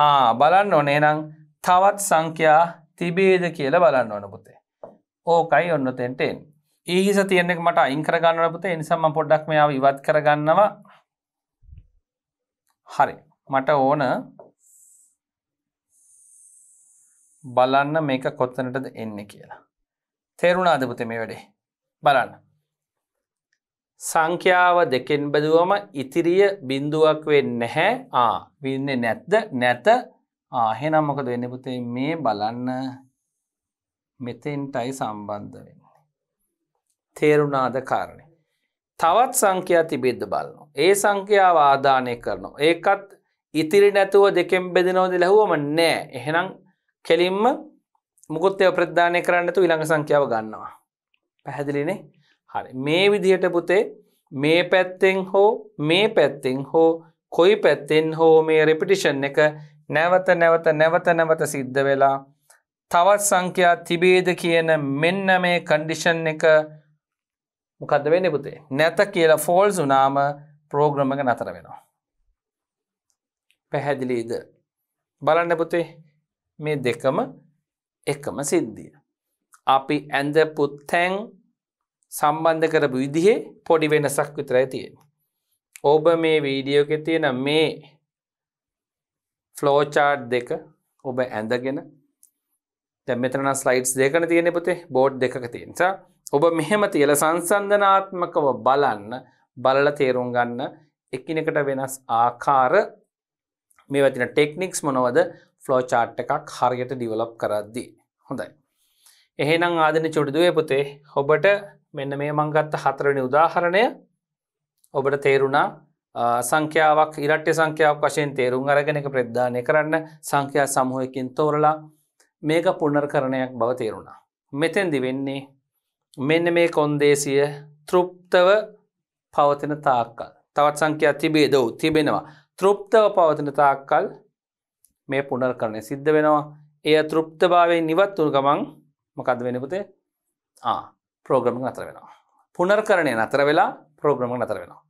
ආ බලන්න ඕනේ එහෙනම් තවත් සංඛ්‍යා තිබේද කියලා බලන්න ඕන පුතේ ඕකයි ඔන්න තෙන්ට එන්නේ ඒ හිස තියෙනෙක් මට අයින් කරගන්න පුතේ නිසම්ම පොඩ්ඩක් මෙයාව ඉවත් කරගන්නවා හරි මට ඕන බලන්න මේක කොත්තනටද එන්න කියලා තේරුණාද පුතේ මේ වැඩේ බලන්න සංඛ්‍යාව දෙකෙන් බැදුවම ඉතිරිය බිඳුවක් වෙන්න නැහැ ආ වින්න නැත්ද නැත ආහෙනම් මොකද වෙන්න පුතේ මේ බලන්න මෙතෙන්ටයි සම්බන්ධ වෙන්න තේරුණාද කාරණය. තවත් සංඛ්‍යා තිබිද්ධ බලන්න. ඒ සංඛ්‍යාව ආධානය කරනවා. ඒකත් ඉතිරි නැතුව දෙකෙන් බෙදනෝද ලැහුවම නෑ එහෙනම් කෙලින්ම මුකුත්තය ප්‍රධානය කරන්නතු ඉළඟ සංඛ්‍යාව ගන්නවා. පැහැදිලිනේ හරි මේ විදිහට පුතේ මේ පැත්තෙන් හෝ මේ පැත්තෙන් හෝ කොයි පැත්තෙන් හෝ මේ රෙපිටිෂන් එක නැවත නැවත නැවත නැවත සිද්ධ වෙලා තවත් සංඛ්‍යා තිබේද කියන මෙන්න මේ කණ්ඩිෂන් එක මොකක්ද වෙන්න පුතේ නැත කියලා ෆෝල්ස් උනාම ප්‍රෝග්‍රමක නතර වෙනවා. පැහැදිලීද බලන්න පුතේ මේ දෙකම එකම සිද්ධිය. අපි ඇඳ පුත්තැන් සම්බන්ධ කරපු විදිහේ පොඩි වෙනසක් විතරයි තියෙන. ඔබ මේ වීඩියෝක තියෙන මේ ෆ්ලෝචාර්ඩ් දෙක ඔබ ඇඳගෙන තැමතරන ස්ලයිට්ස් දෙකන තියෙන පුතේ බෝඩ් දෙක තියෙනසා ඔබ මෙහෙම තියල සංසන්ධනාත්මකව බලන්න බලල තේරුම් ගන්න එකිනෙකට වෙනස් ආකාර මේ වතින ටෙක්නික්ස් මොනවද ෆ්ලෝචාට් එකක් හරියට ඩිවලප් කරද්දී හොඳයි. එහෙනම් ආදන චොඩිදුවේ පුතේ ඔබට මෙන්න මේ මංගත්ත හතරනි උදාහරණය ඔබට තේරුණා සංඛ්‍යාවක් ඉරට්්‍ය සංඛ්‍යාවක් වශයෙන් තේරුම් අරගෙන එක ප්‍රද්ධානය කරන්න සංඛ්‍යා සමහයකින් තෝරලා මේක පුනර් කරණයක් බව තේරුණා. මෙතැන්දි වෙන්නේ මෙන්න මේ කොන්දේසිය තෘප්තව පවතින තාක්කල් තවත් සංකයා තිබේ දව් තිබෙනවා තෘප්තව පවතින තාක්කල් මේ පුනර් කරණය සිද්ධ වෙනවා එය තෘප්තභාවය නිවත් වුණු ගමන් මකද වෙනකුතේ ප්‍රෝග්‍රම අතර වෙනවා පුනර් කරණය නතර වෙලා ප්‍රෝග්‍රම නතර වෙනවා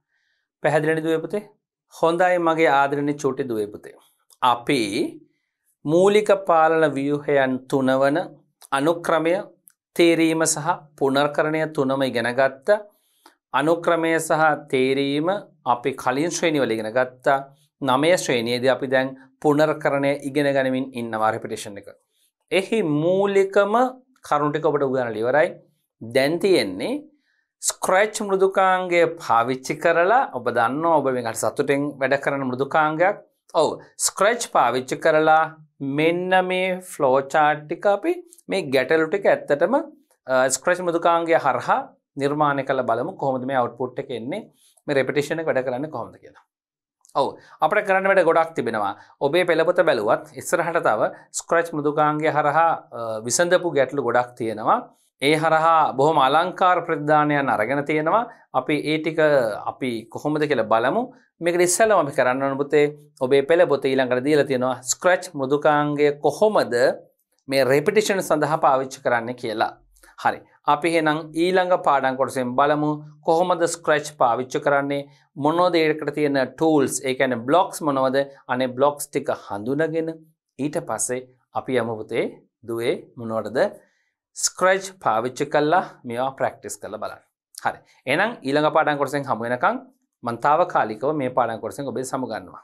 පැහැදිලනි දුවපතේ හොඳයි මගේ ආදරණ චෝටි දුවපතේ අපි මූලික පාලන ව්‍යූහයන් තුනවන අනුක්‍රමය තේරීම සහ පුනර්කරණය තුනම ඉගෙනගත්ත අනුක්‍රමය සහ තේරීම අපි කලින් ශ්‍රේණිවල ඉගෙන ගත්තා නමය ශ්‍රේණියද අපි දැන් පුනර්කරණය ඉගෙන ගනිමින් ඉන්නවා රිපිටේෂන් එක. එහි මූලිකම කරුණටික ඔබට උගන ලිවරයි දැන්තියෙන්නේ ස්ක්‍රච් මෘදුකාන්ගේ පාවිච්චි කරලා ඔබ දන්න ඔබ මේකට සතුටෙන් වැඩ කරන මෘදුකාංගයක් ඔවු ස්ක්‍රච් පාවිච්චි කරලා මෙන්න මේ ෆ්ලෝචාට්ටික අපි මේ ගැටලුටික ඇත්තටම ස්ක්‍රච් මුදුකාන්ගේ හරහා නිර්මාණය කළ බලමු කොහොමද මේ අවට්පුට් එක එන්නේ මේ රෙපිටිෂණ වැඩ කරන්න කොහොමද කියලා. ඔව අපට කරන්න වැඩ ගොඩක් තිබෙනවා ඔබේ පෙළපොත බැලුවත් ඉස්සරහට තව ස්ක්‍රච් මුදුකාන්ගේ හරහා විසඳපු ගැටලු ගොඩක් තියෙනවා ඒ හරහා බොහොම අලංකාර ප්‍රධානයන් අරගෙන තියෙනවා අපි ඒ ටික අපි කොහොමද කියලා බලමු මේක ඉස්සලම අපි කරන්න ඕන පුතේ ඔබේ පෙළ පොත ඊළඟට දීලා තියෙනවා ස්ක්‍රැච් මෘදුකාංගය කොහොමද මේ රෙපිටිෂන් සඳහා පාවිච්චි කරන්න කියලා. හරි. අපි එහෙනම් ඊළඟ පාඩම් කොටසෙන් බලමු කොහොමද ස්ක්‍රැච් පාවිච්චි කරන්නේ මොනවද ඒකට තියෙන ටූල්ස් ඒ කියන්නේ බ්ලොක්ස් මොනවද අනේ බ්ලොක්ස් ටික හඳුනගෙන ඊට පස්සේ අපි යමු පුතේ දුවේ මොනවටද ස්ක්‍රච් පාවිච්චි කල්ලා මේවා ප්‍රක්ටිස් කළ බලන්න හරි එනම් ඊළඟ පාඩන් කොටසෙන් හමුවෙනකං මන්තාව කාලිකව මේ පාඩන් කොටසෙන් ඔබේ සමුගන්නවා